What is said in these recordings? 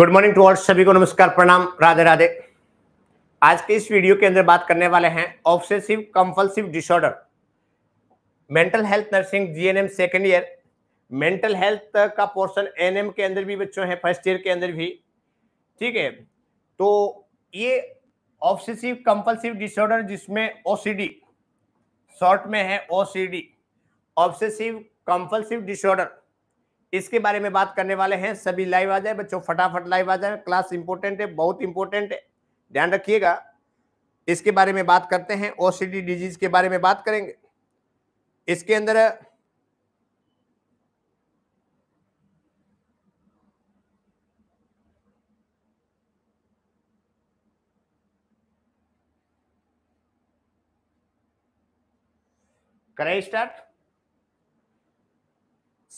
good morning to all सभी को नमस्कार प्रणाम राधे राधे आज के इस वीडियो के अंदर बात करने वाले हैं obsessive compulsive disorder mental health nursing GNM second year mental health का पोर्शन एनएम के अंदर भी बच्चों हैं फर्स्ट ईयर के अंदर भी ठीक है तो ये ऑब्सेसिव कंपल्सिव डिसऑर्डर जिसमें ओ शॉर्ट में है डी ऑब्सेसिव कंपल्सिव डिसऑर्डर इसके बारे में बात करने वाले हैं सभी लाइव आ जाए बच्चों फटाफट लाइव आ जाए क्लास इंपोर्टेंट है बहुत इंपॉर्टेंट है ध्यान रखिएगा इसके बारे में बात करते हैं ओसीडी डिजीज के बारे में बात करेंगे इसके अंदर करें स्टार्ट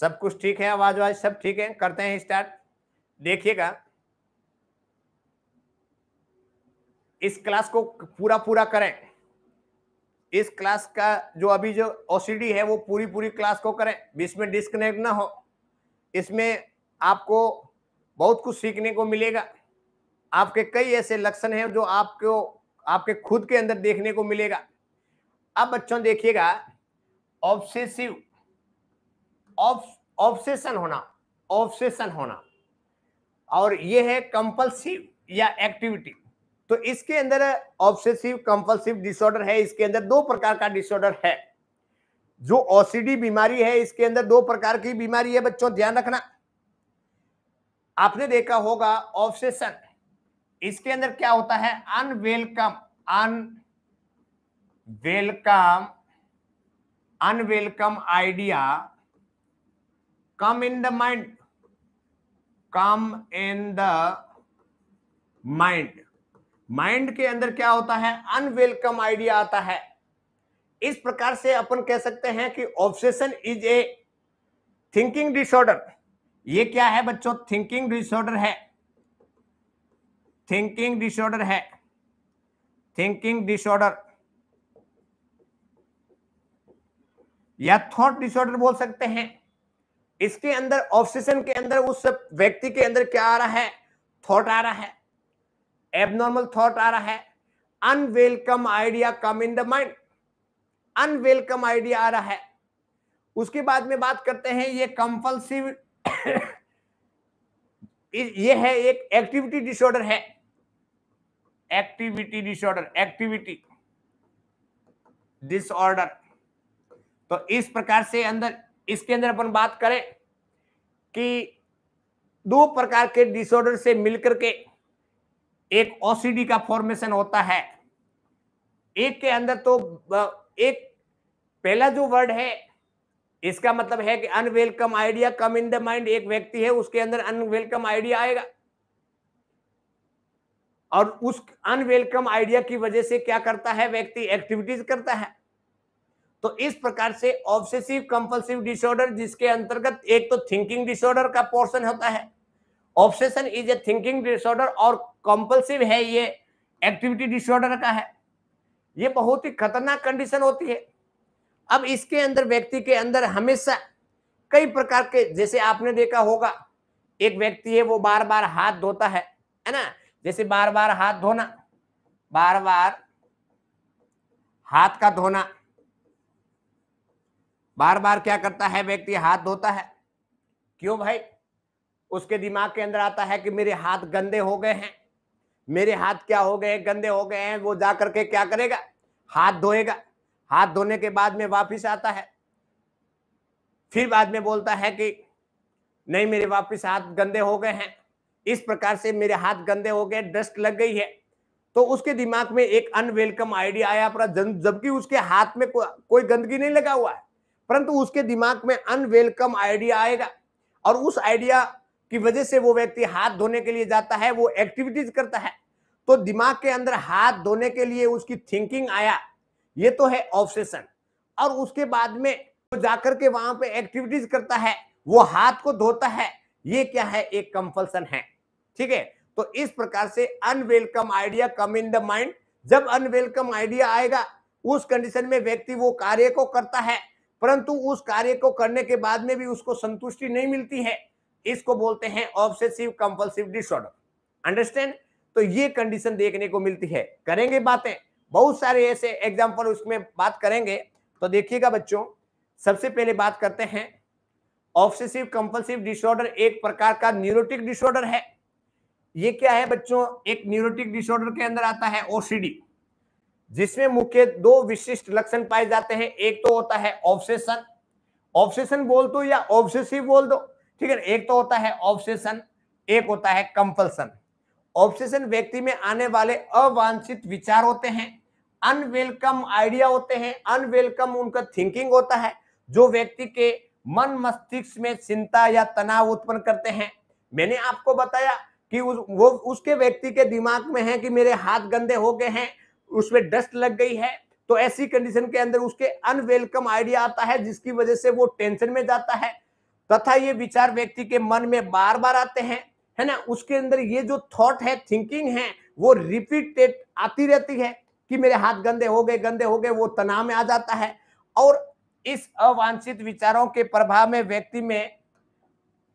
सब कुछ ठीक है आवाज वाज सब ठीक है करते हैं स्टार्ट देखिएगा इस क्लास को पूरा पूरा करें इस क्लास का जो अभी जो ओसीडी है वो पूरी पूरी क्लास को करें बीच में डिस्कनेक्ट ना हो इसमें आपको बहुत कुछ सीखने को मिलेगा आपके कई ऐसे लक्षण हैं जो आपको आपके खुद के अंदर देखने को मिलेगा अब बच्चों देखिएगा ऑब्सेसिव ऑब्सेशन होना ऑब्सेशन होना और ये है कंपल्सिव या एक्टिविटी तो इसके अंदर ऑब्सेसिव कंपल्सिव डिसऑर्डर है इसके अंदर दो प्रकार का डिसऑर्डर है जो ओसीडी बीमारी है इसके अंदर दो प्रकार की बीमारी है बच्चों ध्यान रखना आपने देखा होगा ऑब्सेशन इसके अंदर क्या होता है unwelcome unwelcome unwelcome idea come in the mind come in the mind mind के अंदर क्या होता है अनवेलकम आइडिया आता है इस प्रकार से अपन कह सकते हैं कि obsession is a thinking disorder ये क्या है बच्चों थिंकिंग डिसऑर्डर है थिंकिंग डिसऑर्डर है थिंकिंग डिसऑर्डर या थॉट डिसऑर्डर बोल सकते हैं इसके अंदर ऑब्सेशन के अंदर उस व्यक्ति के अंदर क्या आ रहा है थॉट आ रहा है एबनॉर्मल थॉट आ रहा है unwelcome idea come in the mind unwelcome idea आ रहा है उसके बाद में बात करते हैं ये कंपल्सिव ये है एक एक्टिविटी डिसऑर्डर है एक्टिविटी डिसऑर्डर एक्टिविटी डिसऑर्डर तो इस प्रकार से अंदर इसके अंदर अपन बात करें कि दो प्रकार के डिसऑर्डर से मिलकर के एक ओसीडी का फॉर्मेशन होता है एक के अंदर तो एक पहला जो वर्ड है इसका मतलब है कि unwelcome idea come in the mind एक व्यक्ति है उसके अंदर अनवेलकम आइडिया आएगा और उस अनवेलकम आइडिया की वजह से क्या करता है व्यक्ति एक्टिविटीज करता है तो इस प्रकार से ऑब्सेसिव कंपल्सिव डिसऑर्डर जिसके अंतर्गत एक तो थिंकिंग डिसऑर्डर का पोर्शन होता है obsession is a thinking disorder और कंपल्सिव है ये एक्टिविटी डिसऑर्डर का है ये बहुत ही खतरनाक कंडीशन होती है अब इसके अंदर व्यक्ति के अंदर हमेशा कई प्रकार के जैसे आपने देखा होगा एक व्यक्ति है वो बार बार हाथ धोता है है ना जैसे बार बार हाथ धोना बार बार हाथ का धोना बार बार क्या करता है व्यक्ति हाथ धोता है क्यों भाई उसके दिमाग के अंदर आता है कि मेरे हाथ गंदे हो गए हैं मेरे हाथ क्या हो गए गंदे हो गए हैं वो जा करके क्या करेगा हाथ धोएगा हाथ धोने के बाद में वापिस आता है फिर बाद में बोलता है कि नहीं मेरे वापिस हाथ गंदे हो गए हैं इस प्रकार से मेरे हाथ गंदे हो गए डस्ट लग गई है तो उसके दिमाग में एक अनवेलकम आइडिया आया जबकि उसके हाथ में को, कोई गंदगी नहीं लगा हुआ है परंतु उसके दिमाग में अनवेलकम आइडिया आएगा और उस आइडिया की वजह से वो व्यक्ति हाथ धोने के लिए जाता है वो एक्टिविटीज करता है तो दिमाग के अंदर हाथ धोने के लिए उसकी थिंकिंग आया ये तो है ऑब्सेशन और उसके बाद में वो जाकर के वहां पे एक्टिविटीज करता है वो हाथ को धोता है ये क्या है एक कंपल्सन है ठीक है तो इस प्रकार से unwelcome idea come in the mind जब अनवेलकम आइडिया आएगा उस कंडीशन में व्यक्ति वो कार्य को करता है परंतु उस कार्य को करने के बाद में भी उसको संतुष्टि नहीं मिलती है इसको बोलते हैं ऑब्सेसिव कंपल्सिव डिसऑर्डर अंडरस्टैंड तो ये कंडीशन देखने को मिलती है करेंगे बातें बहुत सारे ऐसे एग्जाम्पल उसमें बात करेंगे तो देखिएगा बच्चों सबसे पहले बात करते हैं ऑब्सेसिव कंपल्सिव डिसऑर्डर एक प्रकार का न्यूरोटिक डिसऑर्डर है ये क्या है बच्चों एक न्यूरोटिक डिसऑर्डर के अंदर आता है ओसीडी जिसमें मुख्य दो विशिष्ट लक्षण पाए जाते हैं एक तो होता है ऑब्सेशन ऑब्सेशन बोल दो या ऑब्सेसिव बोल दो ठीक है एक तो होता है ऑब्सेशन एक होता है कंपल्सन ऑब्सेशन व्यक्ति में आने वाले अवांछित विचार होते हैं अनवेलकम आइडिया होते हैं अनवेलकम उनका थिंकिंग होता है जो व्यक्ति के मन मस्तिष्क में चिंता या तनाव उत्पन्न करते हैं मैंने आपको बताया कि उस, वो उसके व्यक्ति के दिमाग में है कि मेरे हाथ गंदे हो गए हैं उसमें डस्ट लग गई है तो ऐसी कंडीशन के अंदर उसके अनवेलकम आइडिया आता है जिसकी वजह से वो टेंशन में जाता है तथा ये विचार व्यक्ति के मन में बार बार आते हैं है ना उसके अंदर ये जो थॉट है थिंकिंग है वो रिपीटेड आती रहती है कि मेरे हाथ गंदे हो गए गंदे हो गए वो तनाव में आ जाता है और इस अवांछित विचारों के प्रभाव में व्यक्ति में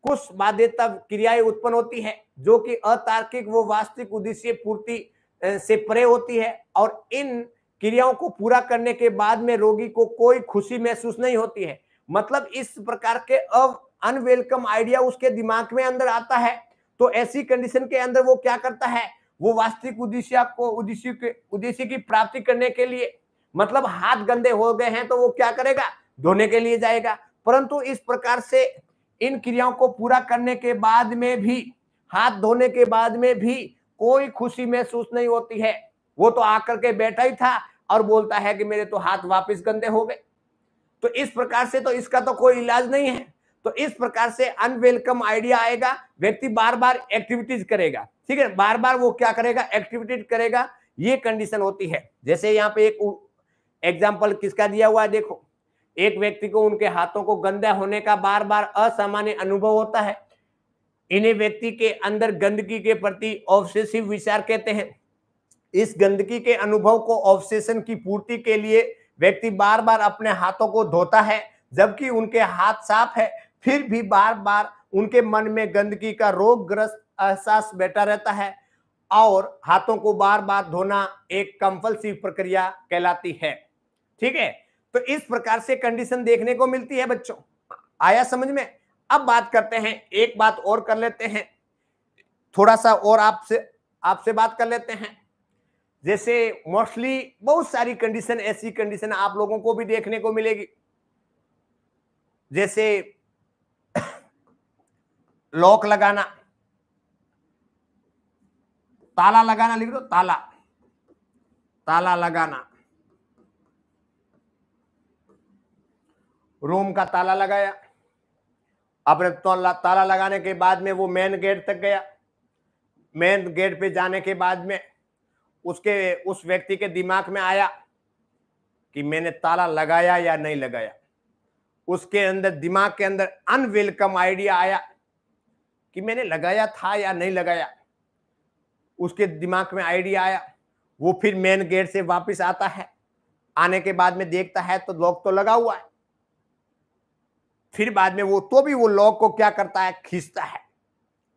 कुछ बाध्यता क्रियाएं उत्पन्न होती है जो कि अतार्किक वो वास्तविक उद्देश्य पूर्ति से परे होती है और इन क्रियाओं को पूरा करने के बाद में रोगी को कोई खुशी महसूस नहीं होती है मतलब इस प्रकार के अब अनवेलकम आइडिया उसके दिमाग में अंदर आता है तो ऐसी कंडीशन के अंदर वो क्या करता है वो वास्तविक उद्देश्य को उद्देश्य के उद्देश्य की प्राप्ति करने के लिए मतलब हाथ गंदे हो गए हैं तो वो क्या करेगा धोने के लिए जाएगा परंतु इस प्रकार से इन क्रियाओं को पूरा करने के बाद में भी हाथ धोने के बाद में भी कोई खुशी महसूस नहीं होती है वो तो आकर के बैठा ही था और बोलता है कि मेरे तो हाथ वापस गंदे हो गए तो इस प्रकार से तो इसका तो कोई इलाज नहीं है तो इस प्रकार से अनवेलकम आइडिया आएगा व्यक्ति बार बार एक्टिविटीज करेगा ठीक है बार बार वो क्या करेगा एक्टिविटीज करेगा ये कंडीशन होती है जैसे यहाँ पे एक एग्जाम्पल किसका दिया हुआ है देखो एक व्यक्ति को उनके हाथों को गंदा होने का बार बार असामान्य अनुभव होता है इन्हें व्यक्ति के अंदर गंदगी के प्रति ऑब्सेसिव विचार कहते हैं इस गंदगी के अनुभव को ऑब्सेशन की पूर्ति के लिए व्यक्ति बार बार अपने हाथों को धोता है जबकि उनके हाथ साफ है फिर भी बार बार उनके मन में गंदगी का रोग ग्रस्त एहसास बैठा रहता है और हाथों को बार बार धोना एक कंपल्सिव प्रक्रिया कहलाती है ठीक है तो इस प्रकार से कंडीशन देखने को मिलती है बच्चों आया समझ में अब बात करते हैं एक बात और कर लेते हैं थोड़ा सा और आपसे आपसे बात कर लेते हैं जैसे मोस्टली बहुत सारी कंडीशन ऐसी कंडीशन आप लोगों को भी देखने को मिलेगी जैसे लॉक लगाना ताला लगाना लिख दो ताला ताला लगाना रूम का ताला लगाया अब तो ताला लगाने के बाद में वो मेन गेट तक गया मेन गेट पे जाने के बाद में उसके उस व्यक्ति के दिमाग में आया कि मैंने ताला लगाया या नहीं लगाया उसके अंदर दिमाग के अंदर अनवेलकम आइडिया आया कि मैंने लगाया था या नहीं लगाया उसके दिमाग में आइडिया आया वो फिर मेन गेट से वापस आता है आने के बाद में देखता है तो लॉक तो लगा हुआ है फिर बाद में वो तो भी वो लॉक को क्या करता है खींचता है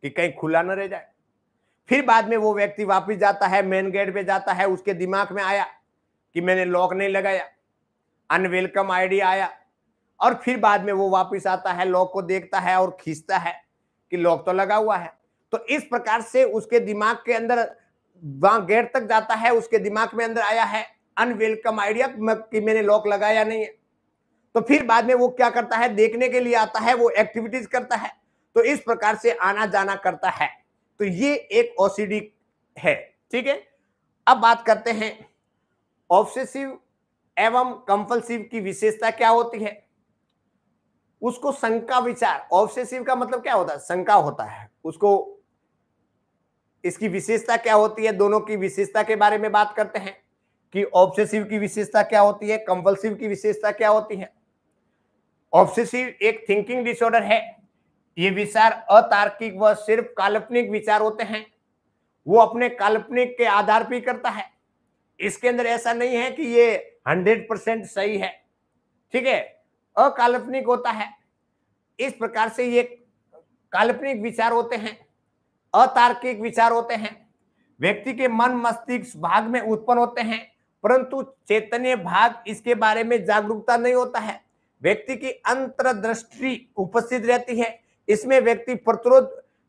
कि कहीं खुला ना रह जाए फिर बाद में वो व्यक्ति वापस जाता है मेन गेट पे जाता है उसके दिमाग में आया कि मैंने लॉक नहीं लगाया अनवेलकम आईडी आया और फिर बाद में वो वापस आता है लॉक को देखता है और खींचता है कि लॉक तो लगा हुआ है तो इस प्रकार से उसके दिमाग के अंदर वहां गेट तक जाता है उसके दिमाग में अंदर आया है अनवेलकम आइडिया कि मैंने लॉक लगाया नहीं है तो फिर बाद में वो क्या करता है देखने के लिए आता है वो एक्टिविटीज करता है तो इस प्रकार से आना जाना करता है तो ये एक ओसीडी है ठीक है अब बात करते हैं ऑब्सेसिव एवं कंपल्सिव की विशेषता क्या होती है उसको शंका विचार ऑब्सेसिव का मतलब क्या होता है शंका होता है उसको इसकी विशेषता क्या होती है दोनों की विशेषता के बारे में बात करते हैं कि ऑब्सेसिव की विशेषता क्या होती है कंपल्सिव की विशेषता क्या होती है ऑब्सेसिव एक थिंकिंग डिसऑर्डर है ये विचार अतार्किक व सिर्फ काल्पनिक विचार होते हैं वो अपने काल्पनिक के आधार पर करता है इसके अंदर ऐसा नहीं है कि ये हंड्रेड परसेंट सही है ठीक है अकाल्पनिक होता है इस प्रकार से ये काल्पनिक विचार होते हैं अतार्किक विचार होते हैं व्यक्ति के मन मस्तिष्क भाग में उत्पन्न होते हैं परंतु चैतन्य भाग इसके बारे में जागरूकता नहीं होता है व्यक्ति की अंतर्दृष्टि उपस्थित रहती है इसमें व्यक्ति प्रतिरोध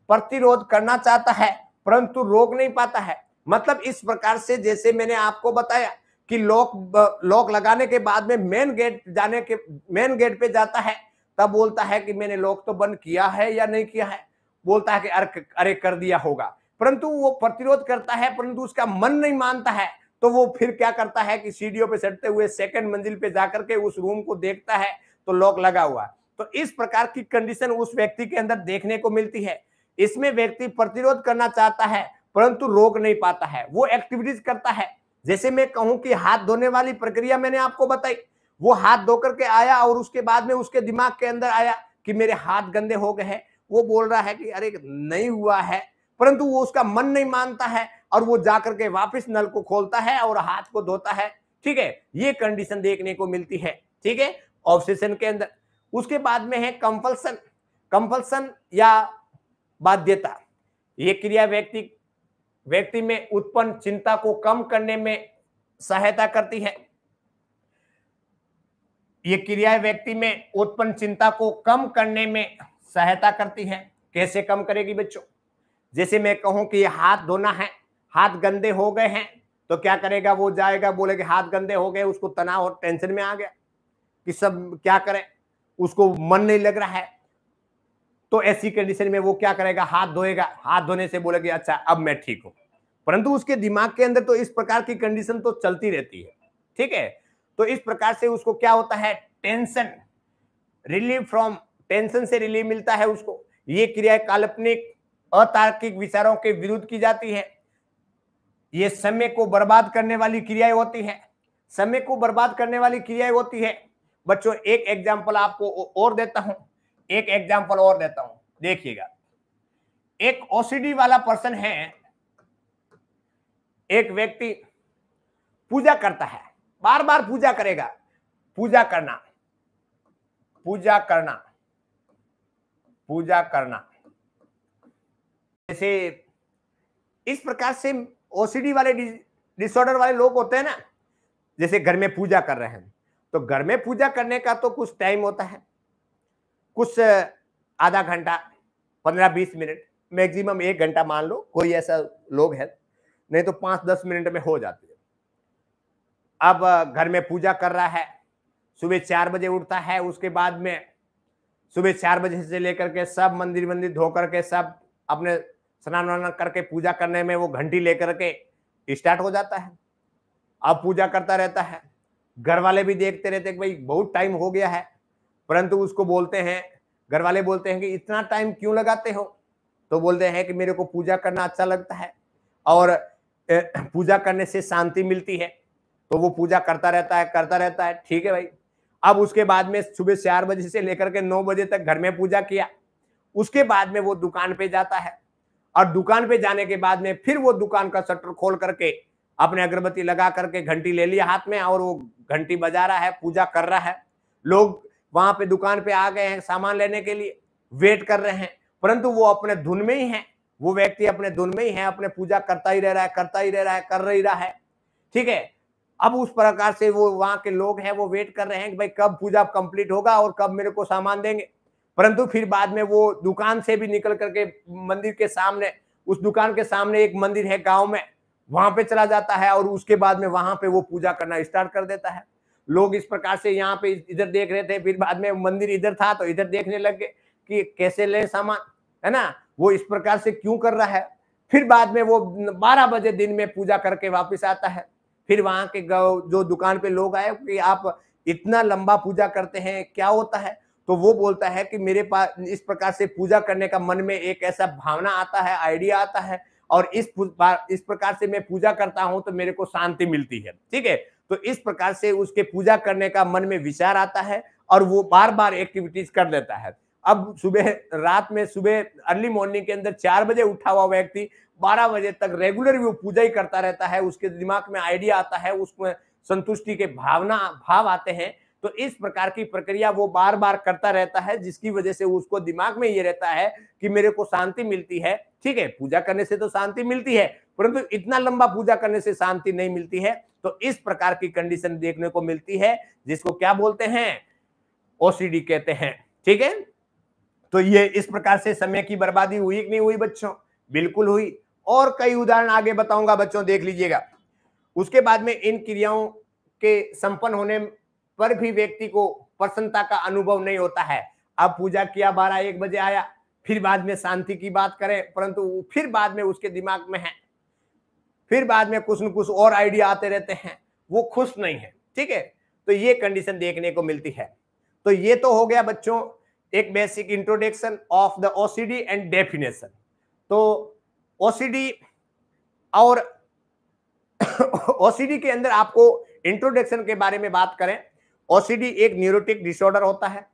प्रतिरोध करना चाहता है परंतु रोक नहीं पाता है मतलब इस प्रकार से जैसे मैंने आपको बताया कि लॉक लॉक लगाने के बाद में मेन गेट जाने के मेन गेट पे जाता है तब बोलता है कि मैंने लॉक तो बंद किया है या नहीं किया है बोलता है कि अरे अरे कर दिया होगा परंतु वो प्रतिरोध करता है परंतु उसका मन नहीं मानता है तो वो फिर क्या करता है कि सीढ़ियों पे चढ़ते हुए सेकंड मंजिल पे जाकर के उस रूम को देखता है तो लॉक लगा हुआ तो इस प्रकार की कंडीशन उस व्यक्ति के अंदर देखने को मिलती है इसमें व्यक्ति प्रतिरोध करना चाहता है परंतु रोक नहीं पाता है वो एक्टिविटीज करता है जैसे मैं कहूं कि हाथ धोने वाली प्रक्रिया मैंने आपको बताई वो हाथ धो करके आया और उसके बाद में उसके दिमाग के अंदर आया कि मेरे हाथ गंदे हो गए हैं वो बोल रहा है कि अरे नहीं हुआ है परंतु वो उसका मन नहीं मानता है और वो जाकर के वापस नल को खोलता है और हाथ को धोता है ठीक है ये कंडीशन देखने को मिलती है ठीक है ऑब्सेशन के अंदर उसके बाद में है कंपल्सन कंपल्सन या बाध्यता ये क्रिया व्यक्ति व्यक्ति में उत्पन्न चिंता को कम करने में सहायता करती है ये क्रिया व्यक्ति में उत्पन्न चिंता को कम करने में सहायता करती है कैसे कम करेगी बच्चों जैसे मैं कहूं कि हाथ धोना है हाथ गंदे हो गए हैं तो क्या करेगा वो जाएगा बोलेगा हाथ गंदे हो गए उसको तनाव और टेंशन में आ गया कि सब क्या करें उसको मन नहीं लग रहा है तो ऐसी कंडीशन में वो क्या करेगा हाथ धोएगा हाथ धोने से बोलेगा अच्छा अब मैं ठीक हूं परंतु उसके दिमाग के अंदर तो इस प्रकार की कंडीशन तो चलती रहती है ठीक है तो इस प्रकार से उसको क्या होता है टेंशन रिलीव फ्रॉम टेंशन से रिलीव मिलता है उसको ये क्रिया काल्पनिक अतार्किक विचारों के विरुद्ध की जाती है ये समय को बर्बाद करने वाली क्रियाएं होती है समय को बर्बाद करने वाली क्रियाएं होती है बच्चों एक एग्जाम्पल आपको और देता हूं एक एग्जाम्पल और देता हूं देखिएगा एक ओसीडी वाला पर्सन है एक व्यक्ति पूजा करता है बार बार पूजा करेगा पूजा करना पूजा करना पूजा करना जैसे इस प्रकार से ओसीडी वाले डिसऑर्डर वाले लोग होते हैं ना जैसे घर में पूजा कर रहे हैं तो घर में पूजा करने का तो कुछ टाइम होता है कुछ आधा घंटा पंद्रह बीस मिनट मैक्सिमम एक घंटा मान लो कोई ऐसा लोग है नहीं तो पाँच दस मिनट में हो जाती है अब घर में पूजा कर रहा है सुबह चार बजे उठता है उसके बाद में सुबह चार बजे से लेकर के सब मंदिर मंदिर धोकर के सब अपने स्नान वान करके पूजा करने में वो घंटी लेकर के स्टार्ट हो जाता है अब पूजा करता रहता है घर वाले भी देखते रहते हैं कि भाई बहुत टाइम हो गया है परंतु उसको बोलते हैं घर वाले बोलते हैं कि इतना टाइम क्यों लगाते हो तो बोलते हैं कि मेरे को पूजा करना अच्छा लगता है और पूजा करने से शांति मिलती है तो वो पूजा करता रहता है करता रहता है ठीक है भाई अब उसके बाद में सुबह चार बजे से लेकर के नौ बजे तक घर में पूजा किया उसके बाद में वो दुकान पे जाता है और दुकान पे जाने के बाद में फिर वो दुकान का शटर खोल करके अपने अगरबत्ती लगा करके घंटी ले लिया हाथ में और वो घंटी बजा रहा है पूजा कर रहा है लोग वहां पे दुकान पे आ गए हैं सामान लेने के लिए वेट कर रहे हैं परंतु वो अपने धुन में ही है वो व्यक्ति अपने धुन में ही है अपने पूजा करता ही रह रहा है करता ही रह रहा है कर रही रहा है ठीक है अब उस प्रकार से वो वहां के लोग हैं वो वेट कर रहे हैं कि भाई कब पूजा कंप्लीट होगा और कब मेरे को सामान देंगे परंतु फिर बाद में वो दुकान से भी निकल करके मंदिर के सामने उस दुकान के सामने एक मंदिर है गांव में वहां पे चला जाता है और उसके बाद में वहां पे वो पूजा करना स्टार्ट कर देता है लोग इस प्रकार से यहाँ पे इधर देख रहे थे फिर बाद में मंदिर इधर था तो इधर देखने लग गए कि कैसे लें सामान है ना वो इस प्रकार से क्यों कर रहा है फिर बाद में वो बारह बजे दिन में पूजा करके वापिस आता है फिर वहां के जो दुकान पे लोग आए कि आप इतना लंबा पूजा करते हैं क्या होता है तो वो बोलता है कि मेरे पास इस प्रकार से पूजा करने का मन में एक ऐसा भावना आता है आइडिया आता है और इस इस प्रकार से मैं पूजा करता हूं तो मेरे को शांति मिलती है ठीक है तो इस प्रकार से उसके पूजा करने का मन में विचार आता है और वो बार बार एक्टिविटीज कर लेता है अब सुबह रात में सुबह अर्ली मॉर्निंग के अंदर चार बजे उठा हुआ व्यक्ति बारह बजे तक रेगुलर वो पूजा ही करता रहता है उसके दिमाग में आइडिया आता है उसमें संतुष्टि के भावना भाव आते हैं तो इस प्रकार की प्रक्रिया वो बार बार करता रहता है जिसकी वजह से उसको दिमाग में ये रहता है कि मेरे को शांति मिलती है ठीक है पूजा करने से तो शांति मिलती है परंतु इतना लंबा पूजा करने से शांति नहीं मिलती है तो इस प्रकार की कंडीशन देखने को मिलती है जिसको क्या बोलते हैं ओसीडी कहते हैं ठीक है तो ये इस प्रकार से समय की बर्बादी हुई कि नहीं हुई बच्चों बिल्कुल हुई और कई उदाहरण आगे बताऊंगा बच्चों देख लीजिएगा उसके बाद में इन क्रियाओं के संपन्न होने पर भी व्यक्ति को प्रसन्नता का अनुभव नहीं होता है अब पूजा किया बारह एक बजे आया फिर बाद में शांति की बात करें परंतु फिर बाद में उसके दिमाग में है फिर बाद में कुछ न कुछ और आइडिया आते रहते हैं वो खुश नहीं है ठीक है तो ये कंडीशन देखने को मिलती है तो ये तो हो गया बच्चों एक basic introduction of the OCD and definition तो ओसीडी और ओसीडी के अंदर आपको इंट्रोडक्शन के बारे में बात करें ओसीडी एक न्यूरोटिक डिसऑर्डर होता है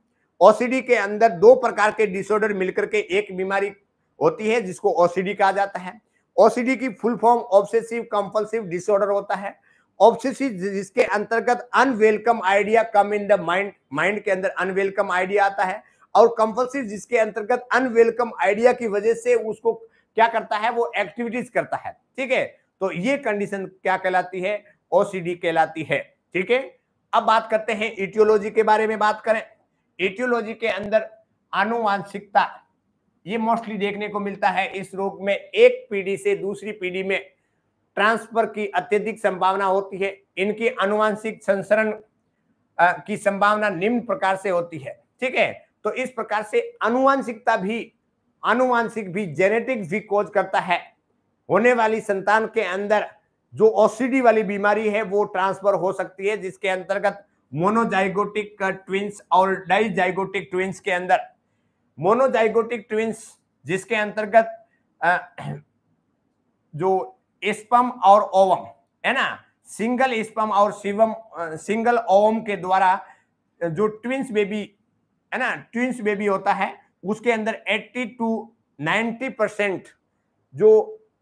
ओसीडी के अंदर दो प्रकार के डिसऑर्डर मिलकर के एक बीमारी होती है जिसको ओसीडी कहा जाता है ओसीडी की full form obsessive compulsive disorder होता है ऑब्सेसिव जिसके अंतर्गत unwelcome idea come in the mind mind के अंदर अनवेलकम आइडिया आता है और कंपल्सिव जिसके अंतर्गत अनवेलकम आइडिया की वजह से उसको क्या करता है वो एक्टिविटीज करता है ठीक है तो ये कंडीशन क्या कहलाती है ओसीडी कहलाती है ठीक है अब बात करते हैं इटियोलॉजी के बारे में बात करें इटियोलॉजी के अंदर आनुवांशिकता ये मोस्टली देखने को मिलता है इस रोग में एक पीढ़ी से दूसरी पीढ़ी में ट्रांसफर की अत्यधिक संभावना होती है इनकी अनुवांशिक संसरण की संभावना निम्न प्रकार से होती है ठीक है तो इस प्रकार से अनुवांशिकता भी अनुवांशिक भी जेनेटिक्स भी कोज करता है होने वाली संतान के अंदर जो ओसीडी वाली बीमारी है वो ट्रांसफर हो सकती है जिसके अंतर्गत मोनोजाइगोटिक ट्विंस और डाइजाइगोटिक ट्विंस के अंदर मोनोजाइगोटिक ट्विंस जिसके अंतर्गत जो स्पम और ओवम है ना सिंगल स्पम और शिवम सिंगल ओवम के द्वारा जो ट्विंस बेबी है ना ट्विंस बेबी होता है उसके अंदर 80 टू 90 परसेंट जो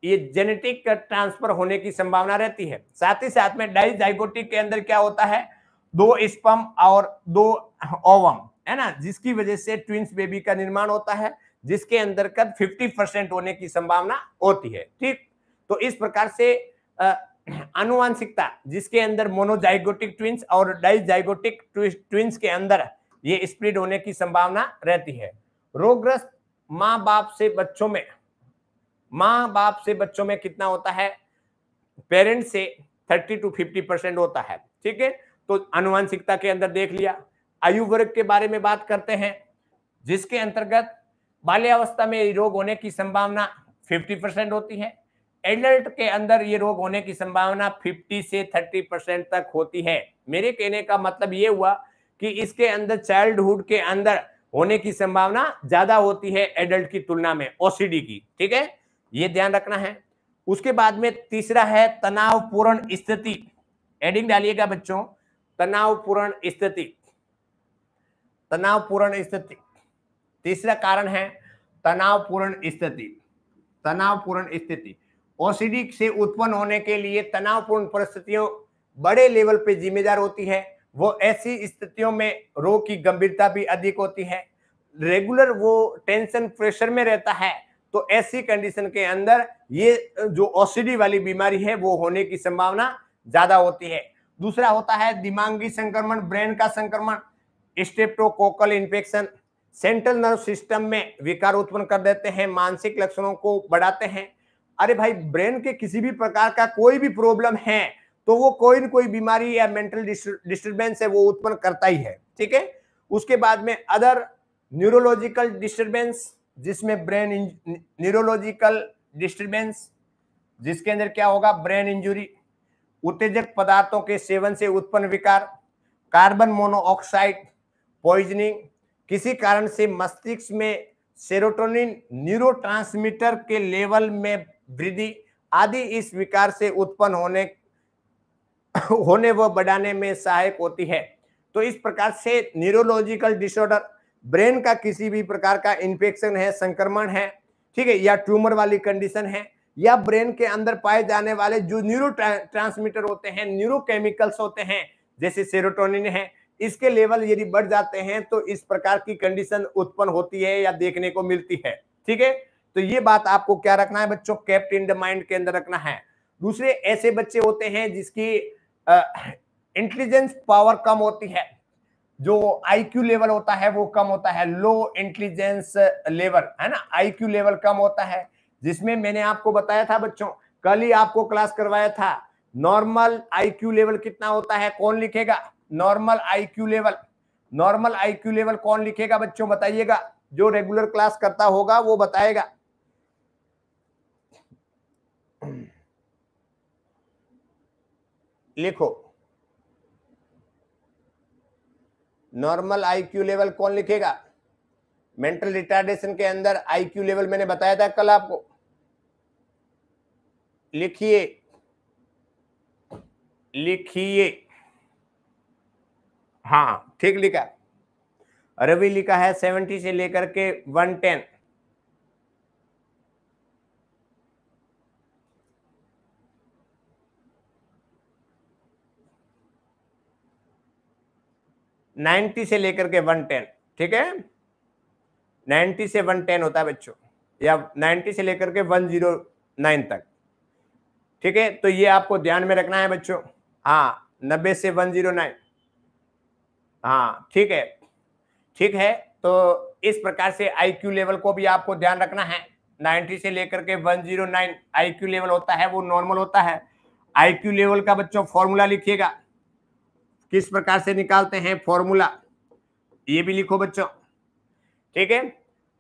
ये जेनेटिक ट्रांसफर होने की संभावना रहती है साथ ही साथ में डाइजाइगोटिक के अंदर क्या होता है दो स्पम और दो ओवम है ना जिसकी वजह से ट्विंस बेबी का निर्माण होता है जिसके अंदर कद 50 परसेंट होने की संभावना होती है ठीक तो इस प्रकार से अनुवांशिकता जिसके अंदर मोनोजाइगोटिक ट्विंस और डाइजाइगोटिक ट्विंस के अंदर ये स्प्रिड होने की संभावना रहती है रोगग्रस्त माँ बाप से बच्चों में माँ बाप से बच्चों में कितना होता है पेरेंट से थर्टी टू फिफ्टी परसेंट होता है ठीक है तो अनुवांशिकता के अंदर देख लिया आयु वर्ग के बारे में बात करते हैं जिसके अंतर्गत बाल्यावस्था में रोग होने की संभावना 50 परसेंट होती है एडल्ट के अंदर ये रोग होने की संभावना 50 से 30 परसेंट तक होती है मेरे कहने का मतलब ये हुआ कि इसके अंदर चाइल्डहुड के अंदर होने की संभावना ज्यादा होती है एडल्ट की तुलना में ओसीडी की ठीक है ये ध्यान रखना है उसके बाद में तीसरा है तनावपूर्ण स्थिति एडिंग डालिएगा बच्चों तनावपूर्ण स्थिति तनावपूर्ण स्थिति तीसरा कारण है तनावपूर्ण स्थिति तनावपूर्ण स्थिति ओसीडी से उत्पन्न होने के लिए तनावपूर्ण परिस्थितियों बड़े लेवल पे जिम्मेदार होती है वो ऐसी स्थितियों में रोग की गंभीरता भी अधिक होती है रेगुलर वो टेंशन प्रेशर में रहता है तो ऐसी कंडीशन के अंदर ये जो ओसीडी वाली बीमारी है वो होने की संभावना ज्यादा होती है दूसरा होता है दिमागी संक्रमण ब्रेन का संक्रमण streptococcal infection central nerve system में विकार उत्पन्न कर देते हैं मानसिक लक्षणों को बढ़ाते हैं अरे भाई ब्रेन के किसी भी प्रकार का कोई भी प्रॉब्लम है तो वो कोई ना कोई बीमारी या मेंटल डिस्टर्बेंस है वो उत्पन्न करता ही है ठीक है उसके बाद में अदर न्यूरोलॉजिकल डिस्टर्बेंस जिसमें ब्रेन न्यूरोलॉजिकल डिस्टर्बेंस जिसके अंदर क्या होगा ब्रेन इंजुरी उत्तेजक पदार्थों के सेवन से उत्पन्न विकार कार्बन मोनोऑक्साइड पॉइजनिंग किसी कारण से मस्तिष्क में सेरोटोनिन न्यूरोट्रांसमीटर के लेवल में वृद्धि आदि इस विकार से उत्पन्न होने होने व बढ़ाने में सहायक होती है तो इस प्रकार से न्यूरोलॉजिकल डिसऑर्डर ब्रेन का किसी भी प्रकार का इन्फेक्शन है संक्रमण है ठीक है या ट्यूमर वाली कंडीशन है या ब्रेन के अंदर पाए जाने वाले जो न्यूरो ट्रांसमीटर होते हैं न्यूरोकेमिकल्स होते हैं जैसे सेरोटोनिन है इसके लेवल यदि बढ़ जाते हैं तो इस प्रकार की कंडीशन उत्पन्न होती है या देखने को मिलती है ठीक है तो ये बात आपको क्या रखना है बच्चों कैप्ट इन द माइंड के अंदर रखना है दूसरे ऐसे बच्चे होते हैं जिसकी इंटेलिजेंस पावर कम होती है जो आईक्यू लेवल होता है वो कम होता है लो इंटेलिजेंस लेवल है ना आईक्यू लेवल कम होता है जिसमें मैंने आपको बताया था बच्चों कल ही आपको क्लास करवाया था नॉर्मल आईक्यू लेवल कितना होता है कौन लिखेगा normal IQ level normal IQ level कौन लिखेगा बच्चों बताइएगा जो रेगुलर क्लास करता होगा वो बताएगा लिखो नॉर्मल आईक्यू लेवल कौन लिखेगा मेंटल रिटार्डेशन के अंदर आईक्यू लेवल मैंने बताया था कल आपको लिखिए लिखिए हाँ ठीक लिखा रवि लिखा है सेवेंटी से लेकर के वन टेन 90 से लेकर के 110 ठीक है 90 से 110 होता है बच्चों या 90 से लेकर के 109 तक ठीक है तो ये आपको ध्यान में रखना है बच्चों हाँ नब्बे से 109 हाँ ठीक है ठीक है तो इस प्रकार से आईक्यू लेवल को भी आपको ध्यान रखना है 90 से लेकर के 109 जीरो लेवल होता है वो नॉर्मल होता है आईक्यू लेवल का बच्चों फॉर्मूला लिखिएगा किस प्रकार से निकालते हैं फॉर्मूला ये भी लिखो बच्चों ठीक है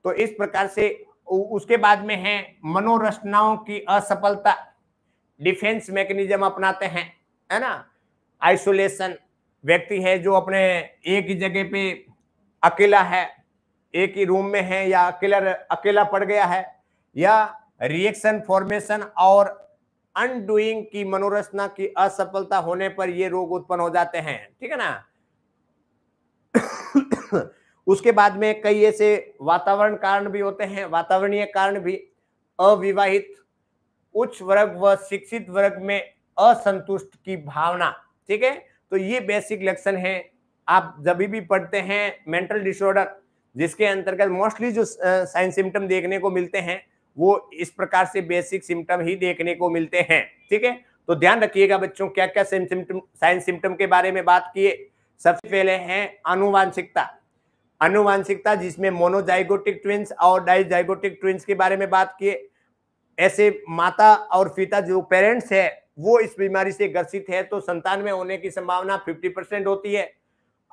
तो इस प्रकार से उसके बाद में है मनोरचनाओं की असफलता डिफेंस मैकेनिज्म अपनाते हैं है ना आइसोलेशन व्यक्ति है जो अपने एक ही जगह पे अकेला है एक ही रूम में है या अकेला अकेला पड़ गया है या रिएक्शन फॉर्मेशन और अनडूइंग की मनोरचना की असफलता होने पर ये रोग उत्पन्न हो जाते हैं ठीक है ना उसके बाद में कई ऐसे वातावरण कारण भी होते हैं वातावरणीय कारण भी अविवाहित उच्च वर्ग व शिक्षित वर्ग में असंतुष्ट की भावना ठीक है तो ये बेसिक लक्षण है आप जब भी पढ़ते हैं मेंटल डिसऑर्डर जिसके अंतर्गत मोस्टली जो साइन सिम्टम देखने को मिलते हैं वो इस प्रकार से बेसिक सिम्टम ही देखने को मिलते हैं ठीक है तो ध्यान रखिएगा बच्चों क्या क्या सिम्टम साइन सिम्टम के बारे में बात किए सबसे पहले हैं अनुवांशिकता अनुवांशिकता जिसमें मोनोजाइगोटिक ट्विंस और डाइजाइगोटिक ट्विंस के बारे में बात किए ऐसे माता और पिता जो पेरेंट्स है वो इस बीमारी से ग्रसित है तो संतान में होने की संभावना 50 परसेंट होती है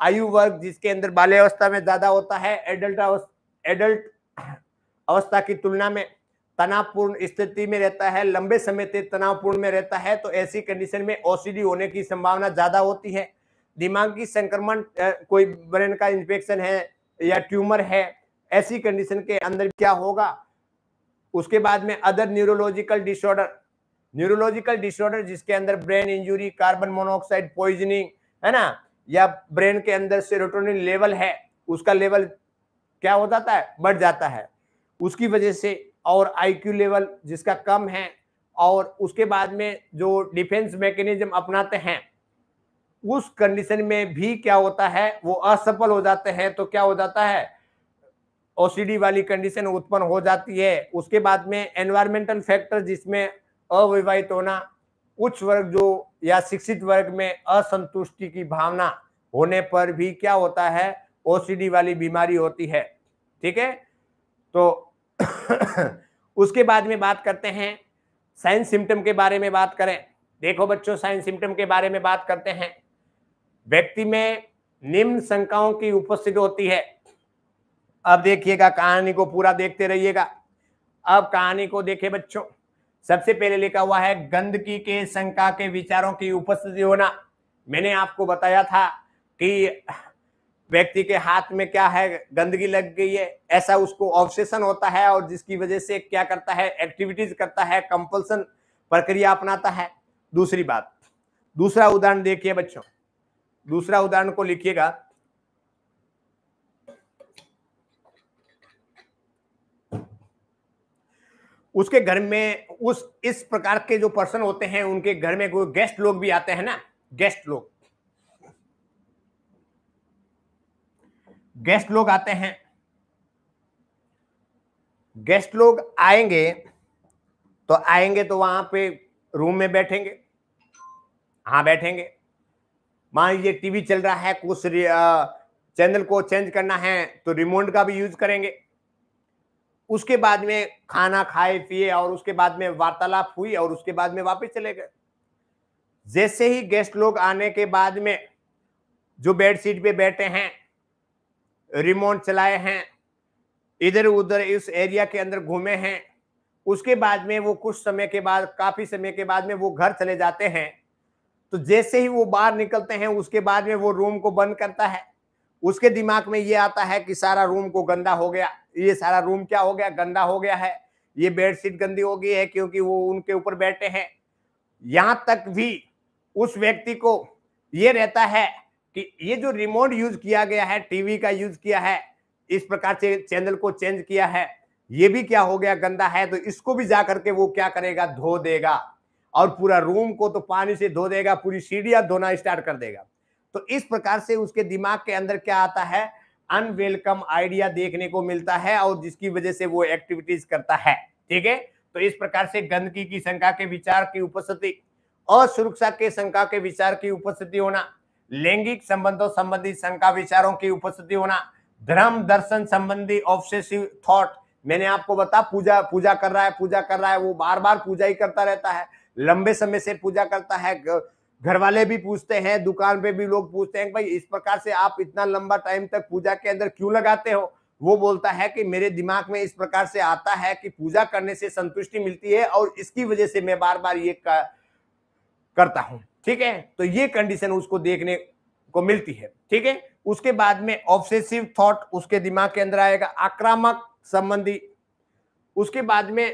आयु वर्ग जिसके अंदर बाल्यावस्था में ज़्यादा होता है एडल्ट एडल्ट अवस्था की तुलना में तनावपूर्ण स्थिति में रहता है लंबे समय तक तनावपूर्ण में रहता है तो ऐसी कंडीशन में ओसीडी होने की संभावना ज्यादा होती है दिमाग की संक्रमण कोई ब्रेन का इंफेक्शन है या ट्यूमर है ऐसी कंडीशन के अंदर क्या होगा उसके बाद में other neurological disorder neurological disorder जिसके अंदर brain injury carbon monoxide poisoning है ना या ब्रेन के अंदर सेरोटोनिन लेवल है उसका लेवल क्या हो जाता है बढ़ जाता है उसकी वजह से और आईक्यू लेवल जिसका कम है और उसके बाद में जो डिफेंस मैकेनिज्म अपनाते हैं उस कंडीशन में भी क्या होता है वो असफल हो जाते हैं तो क्या हो जाता है ओसीडी वाली कंडीशन उत्पन्न हो जाती है उसके बाद में एनवायरमेंटल फैक्टर जिसमें अविवाहित होना उच्च वर्ग जो या शिक्षित वर्ग में असंतुष्टि की भावना होने पर भी क्या होता है ओसीडी वाली बीमारी होती है ठीक है तो उसके बाद में बात करते हैं साइंस सिम्टम के बारे में बात करें देखो बच्चों साइंस सिम्टम के बारे में बात करते हैं व्यक्ति में निम्न शंकाओं की उपस्थिति होती है अब देखिएगा कहानी को पूरा देखते रहिएगा अब कहानी को देखे बच्चों सबसे पहले लिखा हुआ है गंदगी के शंका के विचारों की उपस्थिति होना मैंने आपको बताया था कि व्यक्ति के हाथ में क्या है गंदगी लग गई है ऐसा उसको ऑब्सेशन होता है और जिसकी वजह से क्या करता है एक्टिविटीज करता है कंपल्सन प्रक्रिया अपनाता है दूसरी बात दूसरा उदाहरण देखिए बच्चों दूसरा उदाहरण को लिखिएगा उसके घर में उस इस प्रकार के जो पर्सन होते हैं उनके घर में कोई गेस्ट लोग भी आते हैं ना गेस्ट लोग गेस्ट लोग आते हैं गेस्ट लोग आएंगे तो आएंगे तो वहां पे रूम में बैठेंगे हाँ बैठेंगे मान लीजिए टीवी चल रहा है कुछ चैनल को चेंज करना है तो रिमोट का भी यूज करेंगे उसके बाद में खाना खाए पिए और उसके बाद में वार्तालाप हुई और उसके बाद में वापस चले गए जैसे ही गेस्ट लोग आने के बाद में जो बेडशीट पे बैठे हैं रिमोट चलाए हैं इधर उधर इस एरिया के अंदर घूमे हैं उसके बाद में वो कुछ समय के बाद काफी समय के बाद में वो घर चले जाते हैं तो जैसे ही वो बाहर निकलते हैं उसके बाद में वो रूम को बंद करता है उसके दिमाग में ये आता है कि सारा रूम को गंदा हो गया ये सारा रूम क्या हो गया गंदा हो गया है ये बेडशीट गंदी हो गई है क्योंकि वो उनके ऊपर बैठे हैं यहाँ तक भी उस व्यक्ति को ये रहता है कि ये जो रिमोट यूज किया गया है टीवी का यूज किया है इस प्रकार से चैनल को चेंज किया है ये भी क्या हो गया गंदा है तो इसको भी जा करके वो क्या करेगा धो देगा और पूरा रूम को तो पानी से धो देगा पूरी सीढ़िया धोना स्टार्ट कर देगा तो इस प्रकार से उसके दिमाग के अंदर क्या आता है अनवेलकम आइडिया देखने को मिलता है और जिसकी वजह से वो एक्टिविटीज करता है ठीक है तो इस प्रकार से गंदगी की शंका के विचार की उपस्थिति असुरक्षा के शंका के विचार की उपस्थिति होना लैंगिक संबंधों संबंधी शंका विचारों की उपस्थिति होना धर्म दर्शन संबंधी ऑब्सेसिव थॉट मैंने आपको बता पूजा पूजा कर रहा है पूजा कर रहा है वो बार बार पूजा ही करता रहता है लंबे समय से पूजा करता है घर वाले भी पूछते हैं दुकान पे भी लोग पूछते हैं भाई इस प्रकार से आप इतना लंबा टाइम तक पूजा के अंदर क्यों लगाते हो वो बोलता है कि मेरे दिमाग में इस प्रकार से आता है कि पूजा करने से संतुष्टि मिलती है और इसकी वजह से मैं बार बार ये करता हूँ ठीक है तो ये कंडीशन उसको देखने को मिलती है ठीक है उसके बाद में ऑब्सेसिव थॉट उसके दिमाग के अंदर आएगा आक्रामक संबंधी उसके बाद में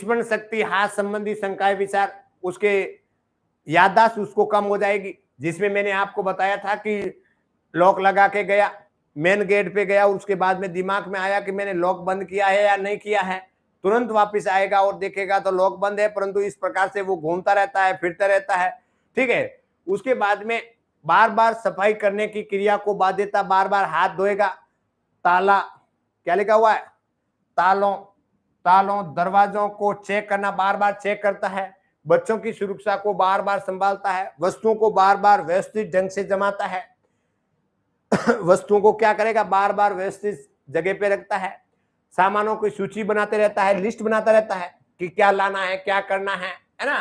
स्मरण शक्ति हाथ संबंधी संकाय विचार उसके याददाश्त उसको कम हो जाएगी जिसमें मैंने आपको बताया था कि लॉक लगा के गया मेन गेट पे गया उसके बाद में दिमाग में आया कि मैंने लॉक बंद किया है या नहीं किया है तुरंत वापस आएगा और देखेगा तो लॉक बंद है परंतु इस प्रकार से वो घूमता रहता है फिरता रहता है ठीक है उसके बाद में बार बार सफाई करने की क्रिया को बाध्यता बार बार हाथ धोएगा ताला क्या लिखा हुआ है तालों तालों दरवाजों को चेक करना बार बार चेक करता है बच्चों की सुरक्षा को बार बार संभालता है वस्तुओं को बार बार व्यवस्थित ढंग से जमाता है वस्तुओं को क्या करेगा बार बार व्यवस्थित जगह पे रखता है सामानों की सूची बनाते रहता है लिस्ट बनाता रहता है कि क्या लाना है क्या करना है है ना